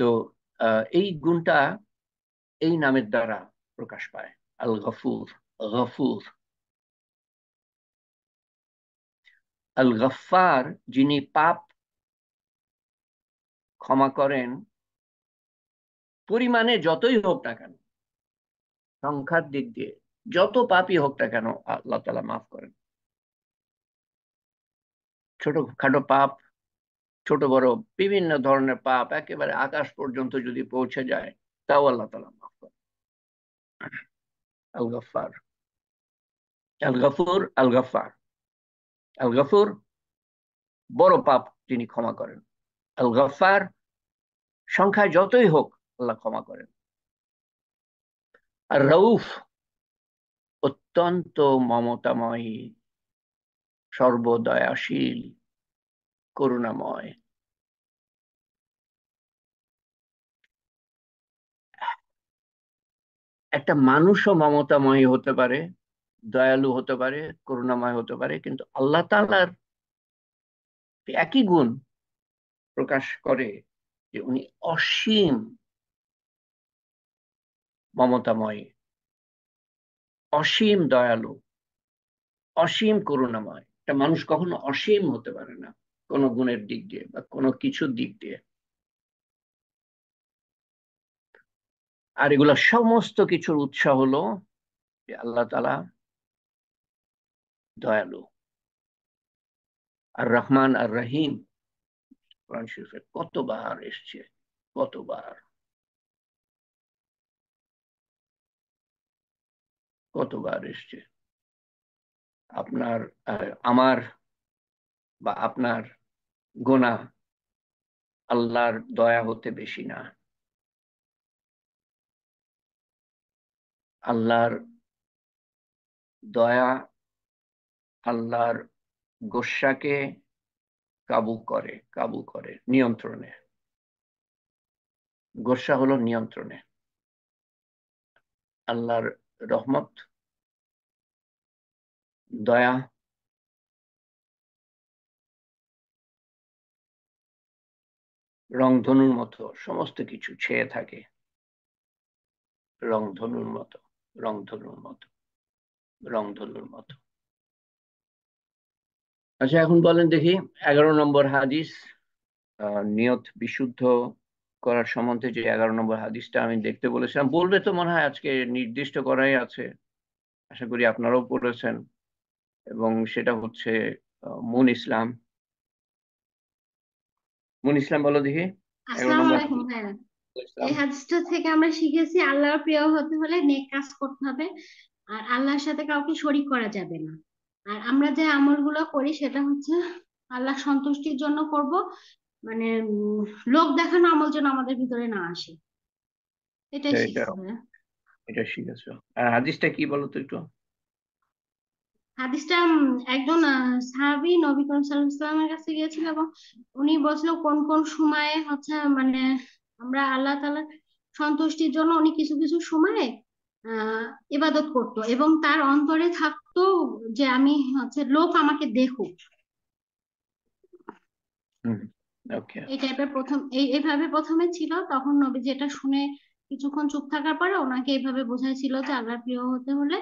তো এই গুণটা এই নামের দ্বারা প্রকাশ পায় আল গফুর গফুর আল গফার যিনি পাপ ক্ষমা করেন পরিমাণে যতই হোক না কেন সংখ্যার দিক দিয়ে যত পাপই হোক না কেন আল্লাহ তালা মাফ করেন ছোট খাটো পাপ ছোট বড় বিভিন্ন ধরনের পাপ একেবারে আকাশ পর্যন্ত যদি পৌঁছে যায় তাও আল্লাহ তালা মাফ আল গাফার আল গাফুর আল গাফার আল গাফুর বড় পাপ তিনি ক্ষমা করেন আল গাফার সংখ্যায় যতই হোক আল্লাহ ক্ষমা করেন আর রউফ অত্যন্ত মমতাময়ী সর্বদয়াশীল করুণাময় একটা মানুষও মমতাময়ী হতে পারে দয়ালু হতে পারে করুণাময় হতে পারে কিন্তু আল্লাহ তালার একই গুণ প্রকাশ করে যে উনি অসীম মমতাময় অসীম দয়ালু অসীম করুণাময় একটা মানুষ কখনো অসীম হতে পারে না কোনো গুণের দিক দিয়ে বা কোনো কিছুর দিক দিয়ে আর এগুলো সমস্ত কিছুর উৎস হলো যে আল্লাহ তালা দয়ালু আর রহমান আর রহিম কতবার এসছে কতবার কতবার এসছে আপনার আমার বা আপনার গোনা আল্লাহর দয়া হতে বেশি না আল্লাহর দয়া আল্লাহর গোসাকে কাবু করে কাবু করে নিয়ন্ত্রণে গোসা হলো নিয়ন্ত্রণে আল্লাহর রহমত দয়া রংধনুর মতো সমস্ত কিছু ছেয়ে থাকে রংধনুর মতো রংধনুর মতো রংধনুর মতো আচ্ছা এখন বলেন দেখি এগারো নম্বর হাদিস নিয়ত বিশুদ্ধ করার সম্বন্ধে যে এগারো নম্বর হাদিসটা আমি দেখতে বলেছিলাম বলবে তো মনে হয় আজকে নির্দিষ্ট করাই আছে আশা করি আপনারাও পড়েছেন এবং সেটা হচ্ছে মুন ইসলাম মুন ইসলাম বলো দেখি এগারো নম্বর এই হাদিসটা থেকে আমরা শিখেছি আল্লাহর প্রিয় হতে হলে নেক কাজ করতে হবে আর আল্লাহর সাথে কাউকে শরিক করা যাবে না আর আমরা যে আমলগুলো করি সেটা হচ্ছে আল্লাহ সন্তুষ্টির জন্য করব মানে লোক দেখানো আমল যেন আমাদের ভিতরে না আসে এটাই শিখেছি এটা শিখেছো আর হাদিসটা কি বলতো একটু হাদিসটা একজন সাহাবি নবী করিম সাল্লাল্লাহু আলাইহি ওয়াসাল্লামের কাছে গিয়েছিল এবং উনি বলছিল কোন কোন সময়ে হচ্ছে মানে আমরা আল্লাহ তালা সন্তুষ্টির জন্য উনি কিছু কিছু সময়ে আহ ইবাদত করতো এবং তার অন্তরে থাকতো যে আমি হচ্ছে লোক আমাকে দেখুক এই টাইপের প্রথম এই এইভাবে প্রথমে ছিল তখন নবী যেটা শুনে কিছুক্ষণ চুপ থাকার পরে ওনাকে এইভাবে বোঝাইছিল যে আল্লাহ প্রিয় হতে হলে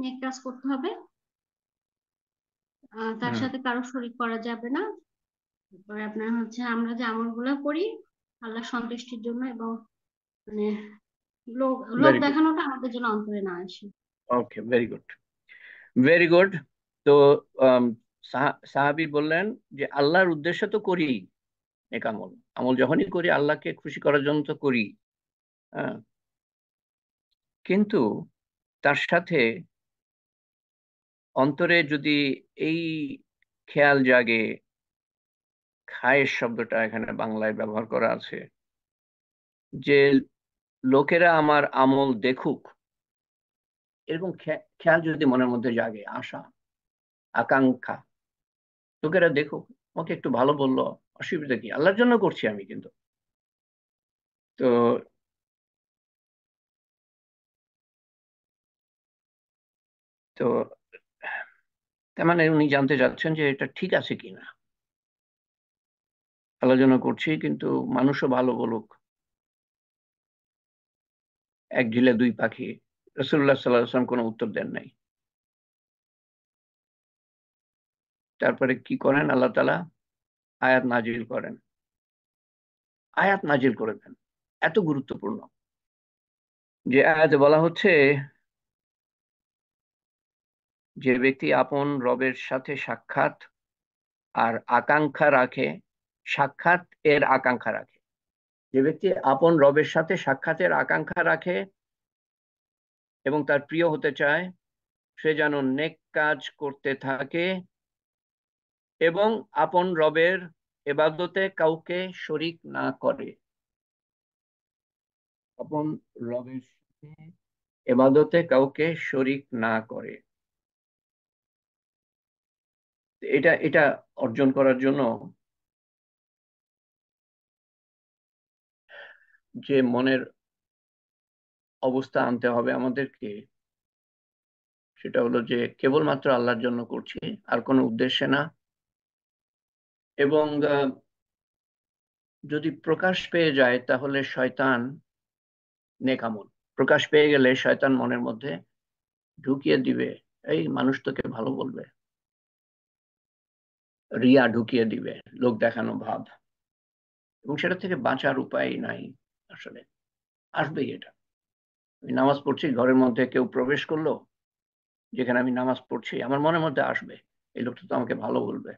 নেক কাজ করতে হবে তার সাথে কারো শরীর করা যাবে না তারপরে আপনার হচ্ছে আমরা যে আমল গুলা করি আল্লাহ সন্তুষ্টির জন্য এবং মানে লোক লোক দেখানোটা আমাদের জন্য অন্তরে না আসে okay very good very good তো সাহাবি বললেন যে আল্লাহর উদ্দেশ্য তো করি এক আমল আমল যখনই করি আল্লাহকে খুশি করার জন্য তো করি হ্যাঁ। কিন্তু তার সাথে অন্তরে যদি এই খেয়াল জাগে খায়ের শব্দটা এখানে বাংলায় ব্যবহার করা আছে যে লোকেরা আমার আমল দেখুক এরকম খেয়াল যদি মনের মধ্যে জাগে আশা আকাঙ্ক্ষা লোকেরা দেখুক আমাকে একটু ভালো বললো অসুবিধা কি আল্লাহর জন্য করছি আমি কিন্তু তো তো তার মানে উনি জানতে চাচ্ছেন যে এটা ঠিক আছে কিনা আলোচনা করছি কিন্তু মানুষও ভালো বলুক এক ঢিলে দুই পাখি রসুল্লাহ সাল্লাম কোনো উত্তর দেন নাই তারপরে কি করেন আল্লাহ তালা আয়াত নাজিল করেন আয়াত নাজিল করে দেন এত গুরুত্বপূর্ণ যে আয়াতে বলা হচ্ছে যে ব্যক্তি আপন রবের সাথে সাক্ষাৎ আর আকাঙ্ক্ষা রাখে সাক্ষাৎ এর আকাঙ্ক্ষা রাখে যে ব্যক্তি আপন রবের সাথে সাক্ষাতের আকাঙ্ক্ষা রাখে এবং তার প্রিয় হতে চায় সে যেন নেক কাজ করতে থাকে এবং আপন রবের এবাদতে কাউকে শরিক না করে আপন রবের সাথে এবাদতে কাউকে শরিক না করে এটা এটা অর্জন করার জন্য যে মনের অবস্থা আনতে হবে আমাদেরকে সেটা হলো যে কেবলমাত্র আল্লাহর জন্য করছি আর কোনো উদ্দেশ্যে না এবং যদি প্রকাশ পেয়ে যায় তাহলে শয়তান নেকামল প্রকাশ পেয়ে গেলে শয়তান মনের মধ্যে ঢুকিয়ে দিবে এই মানুষ তোকে ভালো বলবে রিয়া ঢুকিয়ে দিবে লোক দেখানো ভাব এবং সেটা থেকে বাঁচার উপায় নাই আসলে আসবেই এটা আমি নামাজ পড়ছি ঘরের মধ্যে কেউ প্রবেশ করলো যেখানে আমি নামাজ পড়ছি আমার মনের মধ্যে আসবে এই লোকটা তো আমাকে ভালো বলবে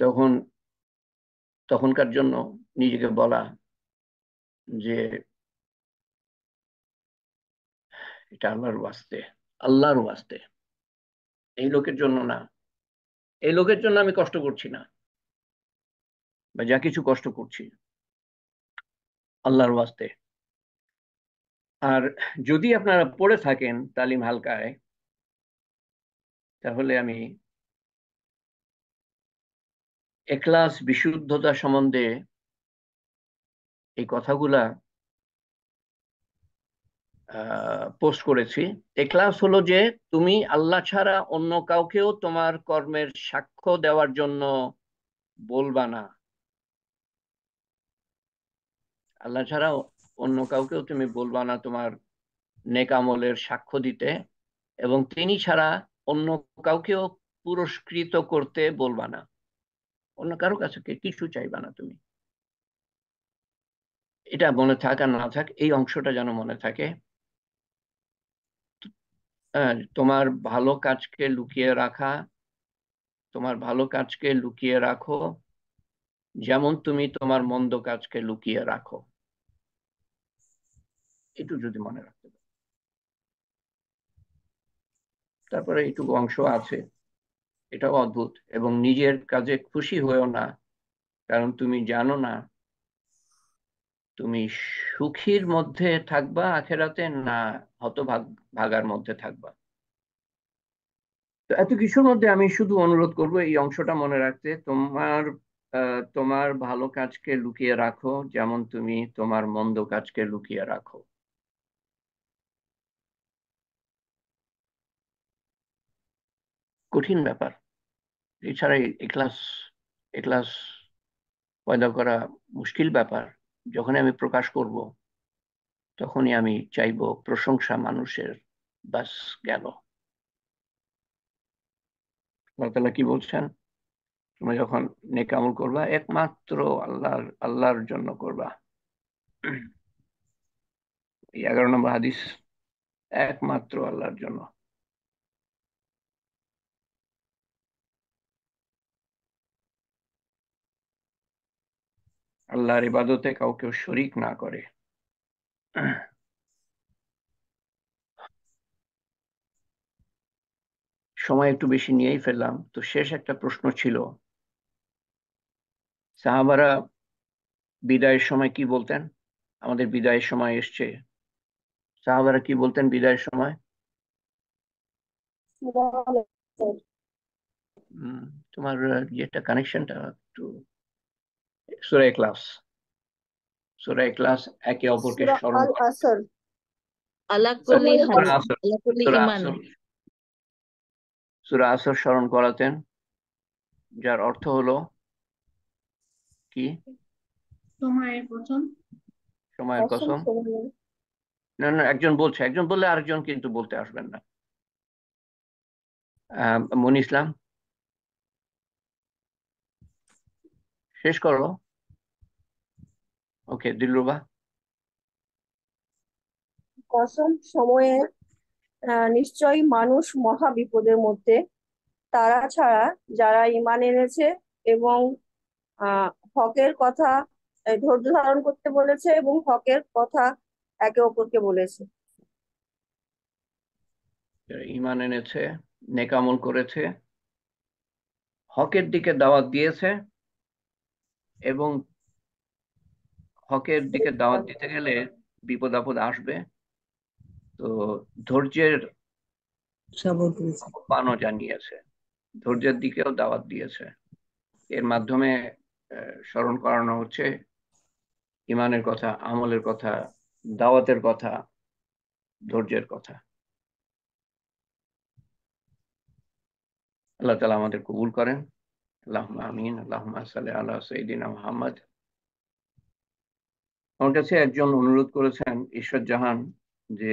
তখন তখনকার জন্য নিজেকে বলা যে এটা আল্লাহর ওয়াস্তে আল্লাহর ওয়াস্তে এই লোকের জন্য না এই লোকের জন্য আমি কষ্ট করছি না বা যা কিছু কষ্ট করছি আল্লাহর ওয়াস্তে আর যদি আপনারা পড়ে থাকেন তালিম হালকায় তাহলে আমি একলাস বিশুদ্ধতা সম্বন্ধে এই কথাগুলা পোস্ট করেছি এক্লাস হলো যে তুমি আল্লাহ ছাড়া অন্য কাউকেও তোমার কর্মের সাক্ষ্য দেওয়ার জন্য বলবা না আল্লাহ ছাড়া অন্য কাউকেও তুমি বলবা না তোমার নেকামলের সাক্ষ্য দিতে এবং তিনি ছাড়া অন্য কাউকেও পুরস্কৃত করতে বলবা না অন্য কারো কাছে কিছু চাইবা না তুমি এটা মনে থাক আর না থাক এই অংশটা যেন মনে থাকে তোমার ভালো কাজকে লুকিয়ে রাখা তোমার ভালো কাজকে লুকিয়ে রাখো যেমন তুমি তোমার মন্দ কাজকে লুকিয়ে রাখো একটু যদি মনে রাখতে পারো তারপরে এইটুকু অংশ আছে এটাও অদ্ভুত এবং নিজের কাজে খুশি হয়েও না কারণ তুমি জানো না তুমি সুখীর মধ্যে থাকবা আখেরাতে না হতভাগ ভাগার মধ্যে থাকবা তো এত কিছুর মধ্যে আমি শুধু অনুরোধ করব এই অংশটা মনে রাখতে তোমার তোমার ভালো কাজকে লুকিয়ে রাখো যেমন তুমি তোমার মন্দ কাজকে লুকিয়ে রাখো কঠিন ব্যাপার এছাড়া এক্লাস এক্লাস পয়দা করা মুশকিল ব্যাপার যখন আমি প্রকাশ করব তখনই আমি চাইব প্রশংসা মানুষের বাস গেল কি বলছেন তুমি যখন নেকামল করবা একমাত্র আল্লাহর আল্লাহর জন্য করবা এগারো নম্বর হাদিস একমাত্র আল্লাহর জন্য আল্লাহর ইবাদতে কাউকে শরিক না করে সময় একটু বেশি নিয়েই ফেললাম তো শেষ একটা প্রশ্ন ছিল সাহাবারা বিদায়ের সময় কি বলতেন আমাদের বিদায়ের সময় এসছে সাহাবারা কি বলতেন বিদায়ের সময় তোমার যেটা কানেকশনটা একটু সুরাই ক্লাস সুরাই ক্লাস একে অপরকে স্মরণ সুরা আসর স্মরণ করাতেন যার অর্থ হলো কি সময়ের প্রথম সময়ের কসম না না একজন বলছে একজন বললে আরেকজন কিন্তু বলতে আসবেন না মন ইসলাম শেষ করো ওকে দিলরুবা কসম সময়ে নিশ্চয়ই মানুষ মহা বিপদের মধ্যে তারা ছাড়া যারা ইমান এনেছে এবং হকের কথা ধৈর্য ধারণ করতে বলেছে এবং হকের কথা একে অপরকে বলেছে ইমান এনেছে নেকামল করেছে হকের দিকে দাওয়াত দিয়েছে এবং হকের দিকে দাওয়াত দিতে গেলে বিপদ আপদ আসবে তো ধৈর্যের আহ্বানও জানিয়েছে ধৈর্যের দিকেও দাওয়াত দিয়েছে এর মাধ্যমে স্মরণ করানো হচ্ছে ইমানের কথা আমলের কথা দাওয়াতের কথা ধৈর্যের কথা আল্লাহ তালা আমাদের কবুল করেন আল্লাহ আমিন আল্লাহ সালে আল্লাহ সঈদিন মোহাম্মদ আমার কাছে একজন অনুরোধ করেছেন ঈশ্বর জাহান যে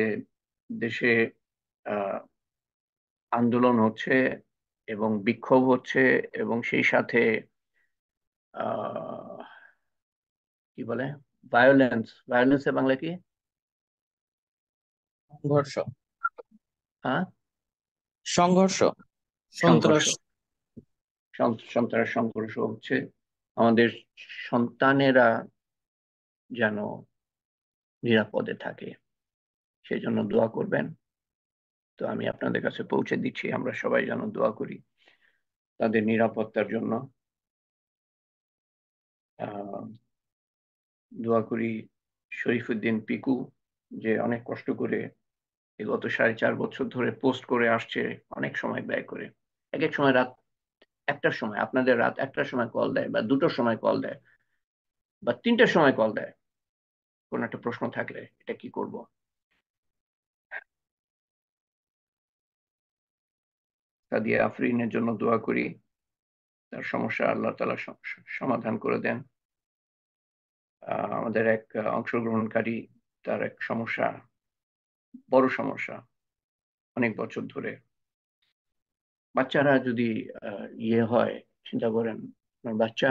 দেশে আন্দোলন হচ্ছে এবং বিক্ষোভ হচ্ছে এবং সেই সাথে কি বলে ভায়োলেন্স ভায়োলেন্সের বাংলা কি সংঘর্ষ হ্যাঁ সংঘর্ষ সন্ত্রাস সন্ত্রাস সংঘর্ষ হচ্ছে আমাদের সন্তানেরা যেন নিরাপদে থাকে সেই জন্য দোয়া করবেন তো আমি আপনাদের কাছে পৌঁছে দিচ্ছি আমরা সবাই যেন দোয়া করি তাদের নিরাপত্তার জন্য দোয়া করি শরীফুদ্দিন পিকু যে অনেক কষ্ট করে গত সাড়ে চার বছর ধরে পোস্ট করে আসছে অনেক সময় ব্যয় করে এক এক সময় রাত একটার সময় আপনাদের রাত একটার সময় কল দেয় বা দুটোর সময় কল দেয় বা তিনটার সময় কল দেয় কোন একটা প্রশ্ন থাকলে এটা কি করব সাদিয়া আফরিনের জন্য দোয়া করি তার সমস্যা আল্লাহ তালা সমাধান করে দেন আমাদের এক অংশগ্রহণকারী তার এক সমস্যা বড় সমস্যা অনেক বছর ধরে বাচ্চারা যদি ইয়ে হয় চিন্তা করেন আপনার বাচ্চা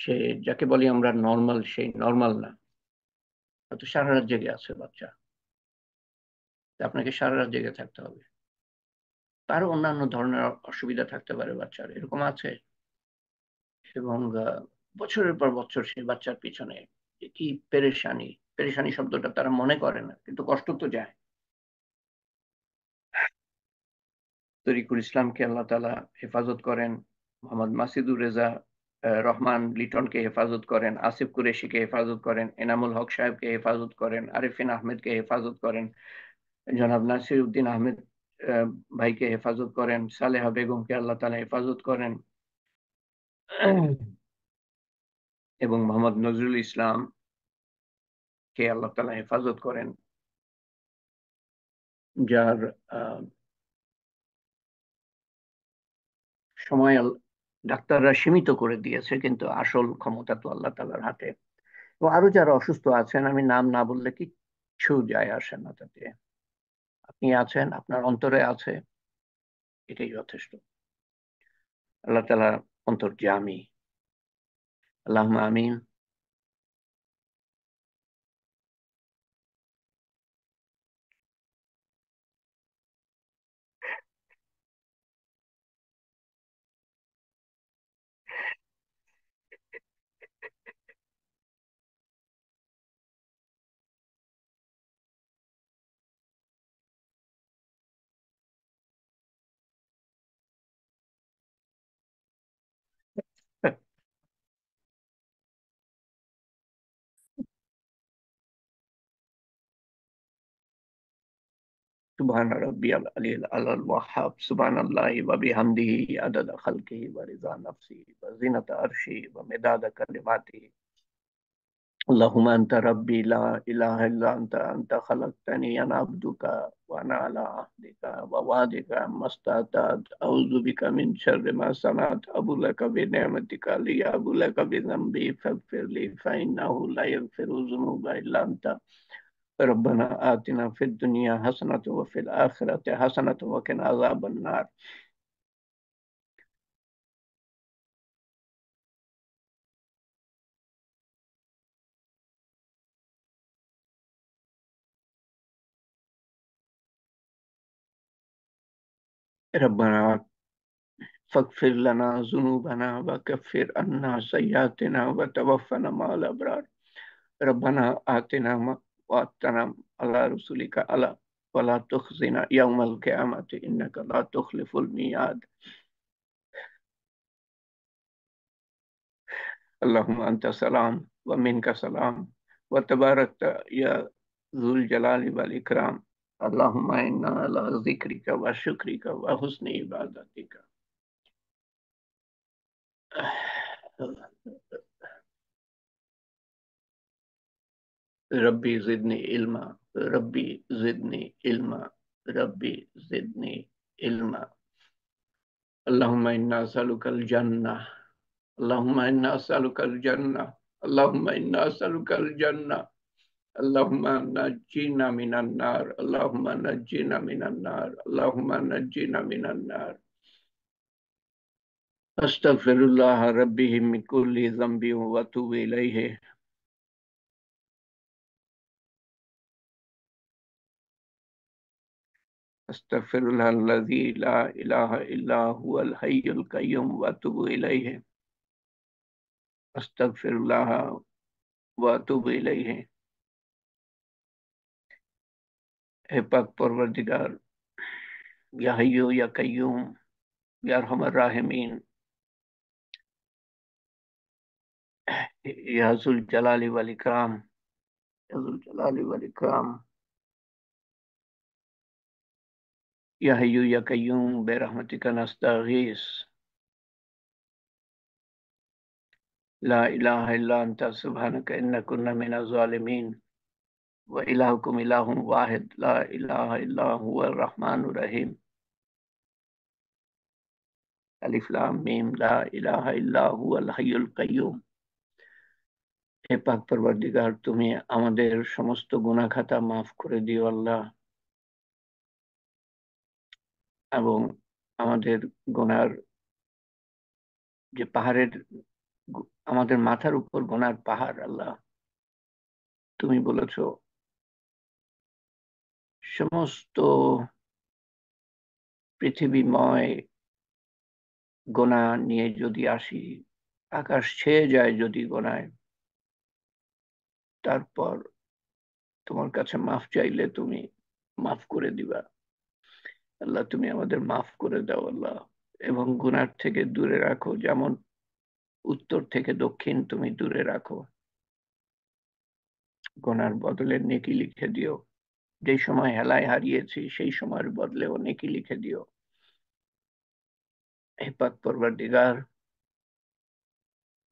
সে যাকে বলি আমরা নর্মাল সেই নর্মাল না হয়তো সারা রাত জেগে আছে বাচ্চা আপনাকে সারা রাত জেগে থাকতে হবে তার অন্যান্য ধরনের অসুবিধা থাকতে পারে বাচ্চার এরকম আছে এবং বছরের পর বছর সে বাচ্চার পিছনে কি পেরেশানি পেরেশানি শব্দটা তারা মনে করে না কিন্তু কষ্ট তো যায় তরিকুল ইসলামকে আল্লাহ তালা হেফাজত করেন মোহাম্মদ মাসিদুর রেজা রহমান লিটনকে হেফাজত করেন আসিফ কুরেশিকে হেফাজত করেন এনামুল হক সাহেবকে হেফাজত করেন আরিফিন আহমেদকে হেফাজত করেন জনাব নাসির উদ্দিন আহমেদ ভাইকে হেফাজত করেন সালেহা বেগমকে আল্লাহ তালা হেফাজত করেন এবং মোহাম্মদ নজরুল ইসলাম কে আল্লাহ তালা হেফাজত করেন যার সময় ডাক্তাররা সীমিত করে দিয়েছে কিন্তু আসল ক্ষমতা তো আল্লাহ তালার হাতে এবং আরো যারা অসুস্থ আছেন আমি নাম না বললে কিচ্ছু যায় আসে না তাতে আপনি আছেন আপনার অন্তরে আছে এটাই যথেষ্ট আল্লাহ তালা অন্তর জামি আল্লাহ আমিন سبحان ربي العلي الوهاب سبحان الله وبحمده عدد خلقه ورضا نفسه وزنة عرشه ومداد كلماته اللهم أنت ربي لا إله إلا أنت أنت خلقتني أنا عبدك وأنا على عهدك ووعدك ما استطعت أعوذ بك من شر ما صنعت أبو لك بنعمتك لي أبو لك بذنبي فاغفر لي فإنه لا يغفر الذنوب إلا أنت ربنا آتنا في الدنيا حسنة وفي الآخرة حسنة وقنا عذاب النار ربنا فاغفر لنا ذنوبنا وكفر عنا سيئاتنا وتوفنا مع الأبرار ربنا آتنا واتنا على رسولك على ولا تخزنا يوم القيامة إنك لا تخلف الميعاد اللهم أنت سلام ومنك سلام وتبارك يا ذو الجلال والإكرام اللهم إنا على ذكرك وشكرك وحسن عبادتك ربی زدنی علما ربی زدنی علما ربی زدنی علما اللہم انا سالک الجنہ اللہم انا سالک الجنہ اللہم انا سالک الجنہ اللہم نجینا من النار اللہم نجینا من النار اللہم نجینا من النار استغفر الله ربهم من كل ذنب وتوب اليه استغفر استغفر اللہ اللہ الذی لا الہ الا هو واتوب واتوب الیہ الیہ اے پاک پروردگار یا یا یا یا یا حیو قیوم رحم الراحمین ذوالجلال ذوالجلال والاکرام والاکرام یا حیو یا قیوم بے رحمتی کا نستغیث لا الہ الا انت سبحانک انکن من الظالمین و الہکم الہ واحد لا الہ الا ہوا الرحمن الرحیم الف لام میم لا الہ الا ہوا الحی القیوم اے پاک پروردگار تمہیں آمدر سمست گناہ کھاتا معاف کر دیو اللہ এবং আমাদের গোনার যে পাহাড়ের আমাদের মাথার উপর গোনার পাহাড় আল্লাহ তুমি বলেছ সমস্ত পৃথিবীময় গোনা নিয়ে যদি আসি আকাশ ছেয়ে যায় যদি গোনায় তারপর তোমার কাছে মাফ চাইলে তুমি মাফ করে দিবা আল্লাহ তুমি আমাদের মাফ করে দাও আল্লাহ এবং গুনার থেকে দূরে রাখো যেমন উত্তর থেকে দক্ষিণ তুমি দূরে রাখো গোনার বদলে নেকি লিখে দিও যে সময় হেলায় হারিয়েছি সেই সময়ের বদলেও নেকি লিখে দিও হেপাত পর্বার দিগার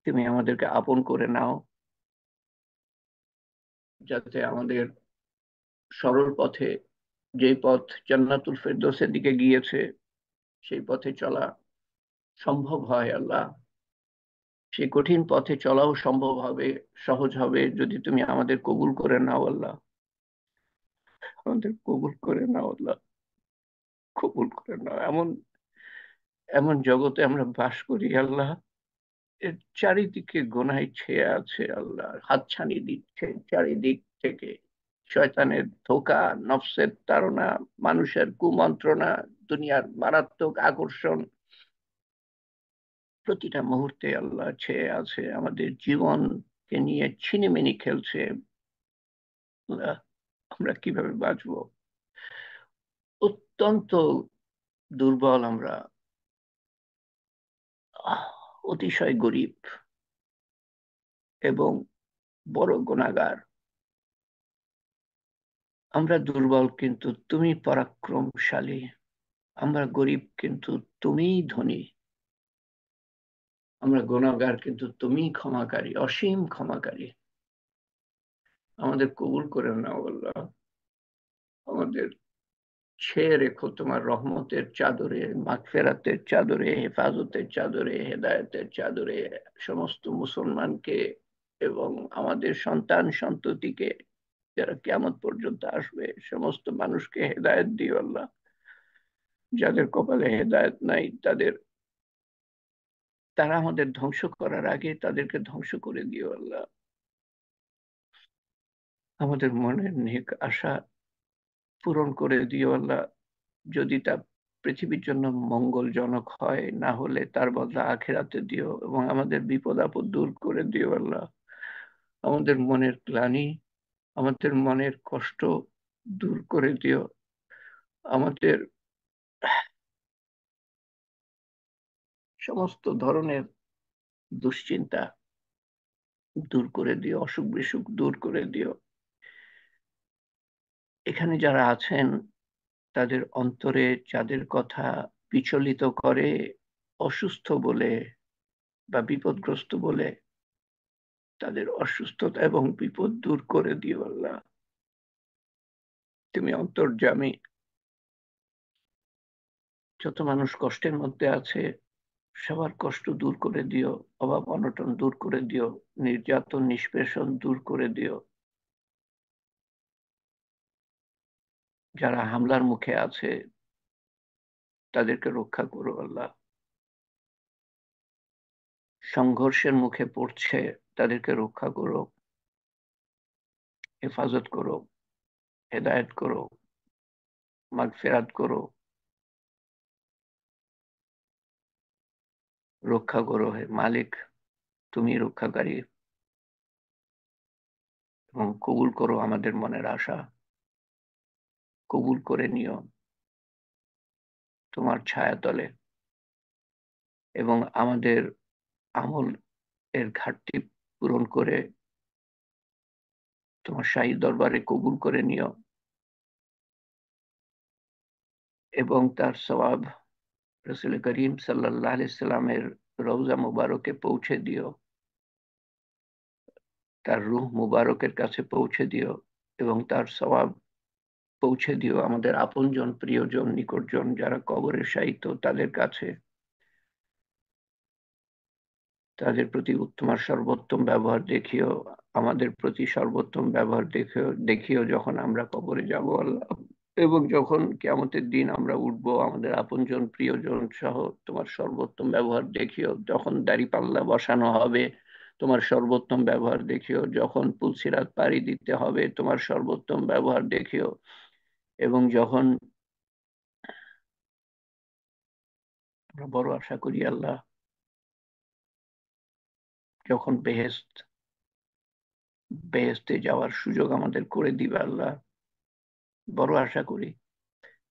তুমি আমাদেরকে আপন করে নাও যাতে আমাদের সরল পথে যে পথ জান্নাতুল ফেরদোসের দিকে গিয়েছে সেই পথে চলা সম্ভব হয় আল্লাহ সেই কঠিন পথে চলাও সম্ভব হবে সহজ হবে যদি তুমি আমাদের কবুল করে নাও আল্লাহ আমাদের কবুল করে নাও আল্লাহ কবুল করে নাও এমন এমন জগতে আমরা বাস করি আল্লাহ এর চারিদিকে গোনায় ছেয়ে আছে আল্লাহ হাতছানি দিচ্ছে চারিদিক থেকে শয়তানের ধোকা নফসের তাড়না মানুষের কুমন্ত্রণা দুনিয়ার মারাত্মক আকর্ষণ প্রতিটা মুহূর্তে আল্লাহ ছেয়ে আছে আমাদের জীবনকে নিয়ে ছিনিমিনি খেলছে আমরা কিভাবে বাঁচব অত্যন্ত দুর্বল আমরা অতিশয় গরিব এবং বড় গুণাগার আমরা দুর্বল কিন্তু তুমি পরাক্রমশালী আমরা গরিব কিন্তু তুমিই ধনী আমরা গুণাগার কিন্তু তুমি ক্ষমাকারী অসীম ক্ষমাকারী আমাদের কবুল করে নাও আল্লাহ আমাদের ছেয়ে রেখো তোমার রহমতের চাদরে মাগফেরাতের চাদরে হেফাজতের চাদরে হেদায়তের চাদরে সমস্ত মুসলমানকে এবং আমাদের সন্তান সন্ততিকে যারা কেমন পর্যন্ত আসবে সমস্ত মানুষকে হেদায়ত দিও আল্লাহ যাদের কপালে হেদায়ত নাই তাদের তারা আমাদের ধ্বংস করার আগে তাদেরকে ধ্বংস করে দিও আল্লাহ আমাদের মনের নেক আশা পূরণ করে দিও আল্লাহ যদি তা পৃথিবীর জন্য মঙ্গলজনক হয় না হলে তার বদলা আখেরাতে দিও এবং আমাদের বিপদ আপদ দূর করে দিও আল্লাহ আমাদের মনের ক্লানি আমাদের মনের কষ্ট দূর করে দিও আমাদের সমস্ত ধরনের দুশ্চিন্তা দূর করে দিও অসুখ বিসুখ দূর করে দিও এখানে যারা আছেন তাদের অন্তরে যাদের কথা বিচলিত করে অসুস্থ বলে বা বিপদগ্রস্ত বলে তাদের অসুস্থতা এবং বিপদ দূর করে দিও আল্লাহ তুমি অন্তর্জামী যত মানুষ কষ্টের মধ্যে আছে সবার কষ্ট দূর করে দিও অভাব অনটন দূর করে দিও নির্যাতন নিষ্পেষণ দূর করে দিও যারা হামলার মুখে আছে তাদেরকে রক্ষা করো আল্লাহ সংঘর্ষের মুখে পড়ছে তাদেরকে রক্ষা করো হেফাজত করো হেদায়ত করো মাগ ফেরাত করো রক্ষা করো হে মালিক তুমি রক্ষাকারী এবং কবুল করো আমাদের মনের আশা কবুল করে নিও তোমার ছায়া তলে এবং আমাদের আমল এর ঘাটতি পূরণ করে তোমার শাহী দরবারে কবুল করে নিও এবং তার সবাব রসুল করিম সাল্লাহ আলাইসাল্লামের রৌজা মুবারকে পৌঁছে দিও তার রুহ মুবারকের কাছে পৌঁছে দিও এবং তার সবাব পৌঁছে দিও আমাদের আপনজন প্রিয়জন নিকটজন যারা কবরের সাহিত্য তাদের কাছে তাদের প্রতি তোমার সর্বোত্তম ব্যবহার দেখিও আমাদের প্রতি সর্বোত্তম ব্যবহার দেখিও দেখিও যখন আমরা কবরে যাব আল্লাহ এবং যখন কেমতের দিন আমরা উঠবো আমাদের আপনজন প্রিয়জন সহ তোমার সর্বোত্তম ব্যবহার দেখিও যখন দাড়ি পাল্লা বসানো হবে তোমার সর্বোত্তম ব্যবহার দেখিও যখন পুলসিরাত পাড়ি দিতে হবে তোমার সর্বোত্তম ব্যবহার দেখিও এবং যখন বড় আশা করি আল্লাহ যখন বেহেস্ত বেহেস্তে যাওয়ার সুযোগ আমাদের করে দিবে আল্লাহ বড় আশা করি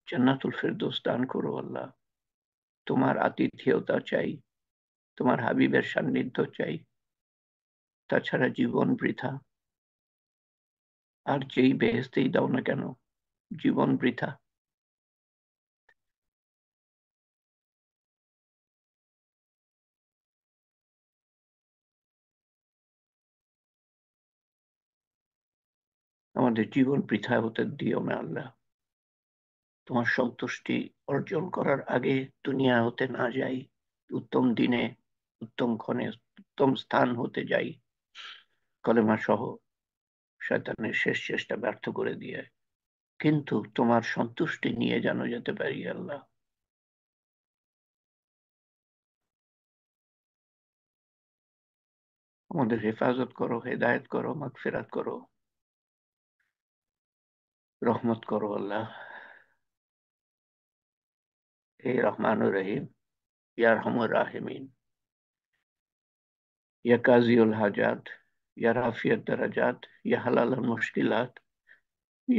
জান্নাতুল ফেরদোস দান করো আল্লাহ তোমার আতিথেয়তা চাই তোমার হাবিবের সান্নিধ্য চাই তাছাড়া জীবন বৃথা আর যেই বেহেস্তেই দাও না কেন জীবন বৃথা আমাদের জীবন বৃথা হতে দিও না আল্লাহ তোমার সন্তুষ্টি অর্জন করার আগে দুনিয়া হতে না যাই উত্তম দিনে উত্তম ক্ষণে উত্তম স্থান হতে যাই কলেমা সহ শয়তানের শেষ চেষ্টা ব্যর্থ করে দিয়ে কিন্তু তোমার সন্তুষ্টি নিয়ে যেন যেতে পারি আল্লাহ আমাদের হেফাজত করো হেদায়ত করো মাগফিরাত করো রহমত করো আল্লাহ এই রহমানুর রহিম ইয়ার হমর রাহিমিন يا قاضي الحاجات يا رافع الدرجات يا حلال المشكلات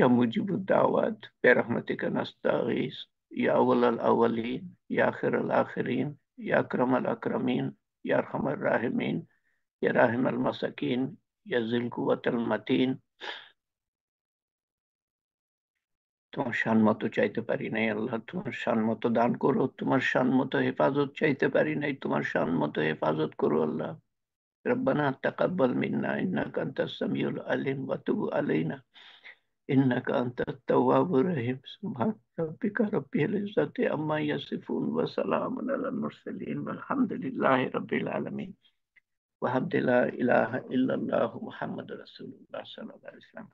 يا مجيب الدعوات برحمتك نستغيث يا أول الأولين يا آخر الآخرين يا أكرم الأكرمين يا أرحم الراحمين يا راحم المساكين يا ذي القوة المتين তোমার শান মতো চাইতে পারি নাই আল্লাহ তোমার শান মতো দান করো তোমার শান মতো হেফাজত চাইতে পারি নাই তোমার শান মতো হেফাজত করো আল্লাহ ربنا تقبل منا انك انت السميع العليم وتب علينا انك انت التواب الرحيم سبحان ربك رب العزه عما يصفون وسلام على المرسلين والحمد لله رب العالمين وحمد لا اله الا الله محمد رسول الله صلى الله عليه وسلم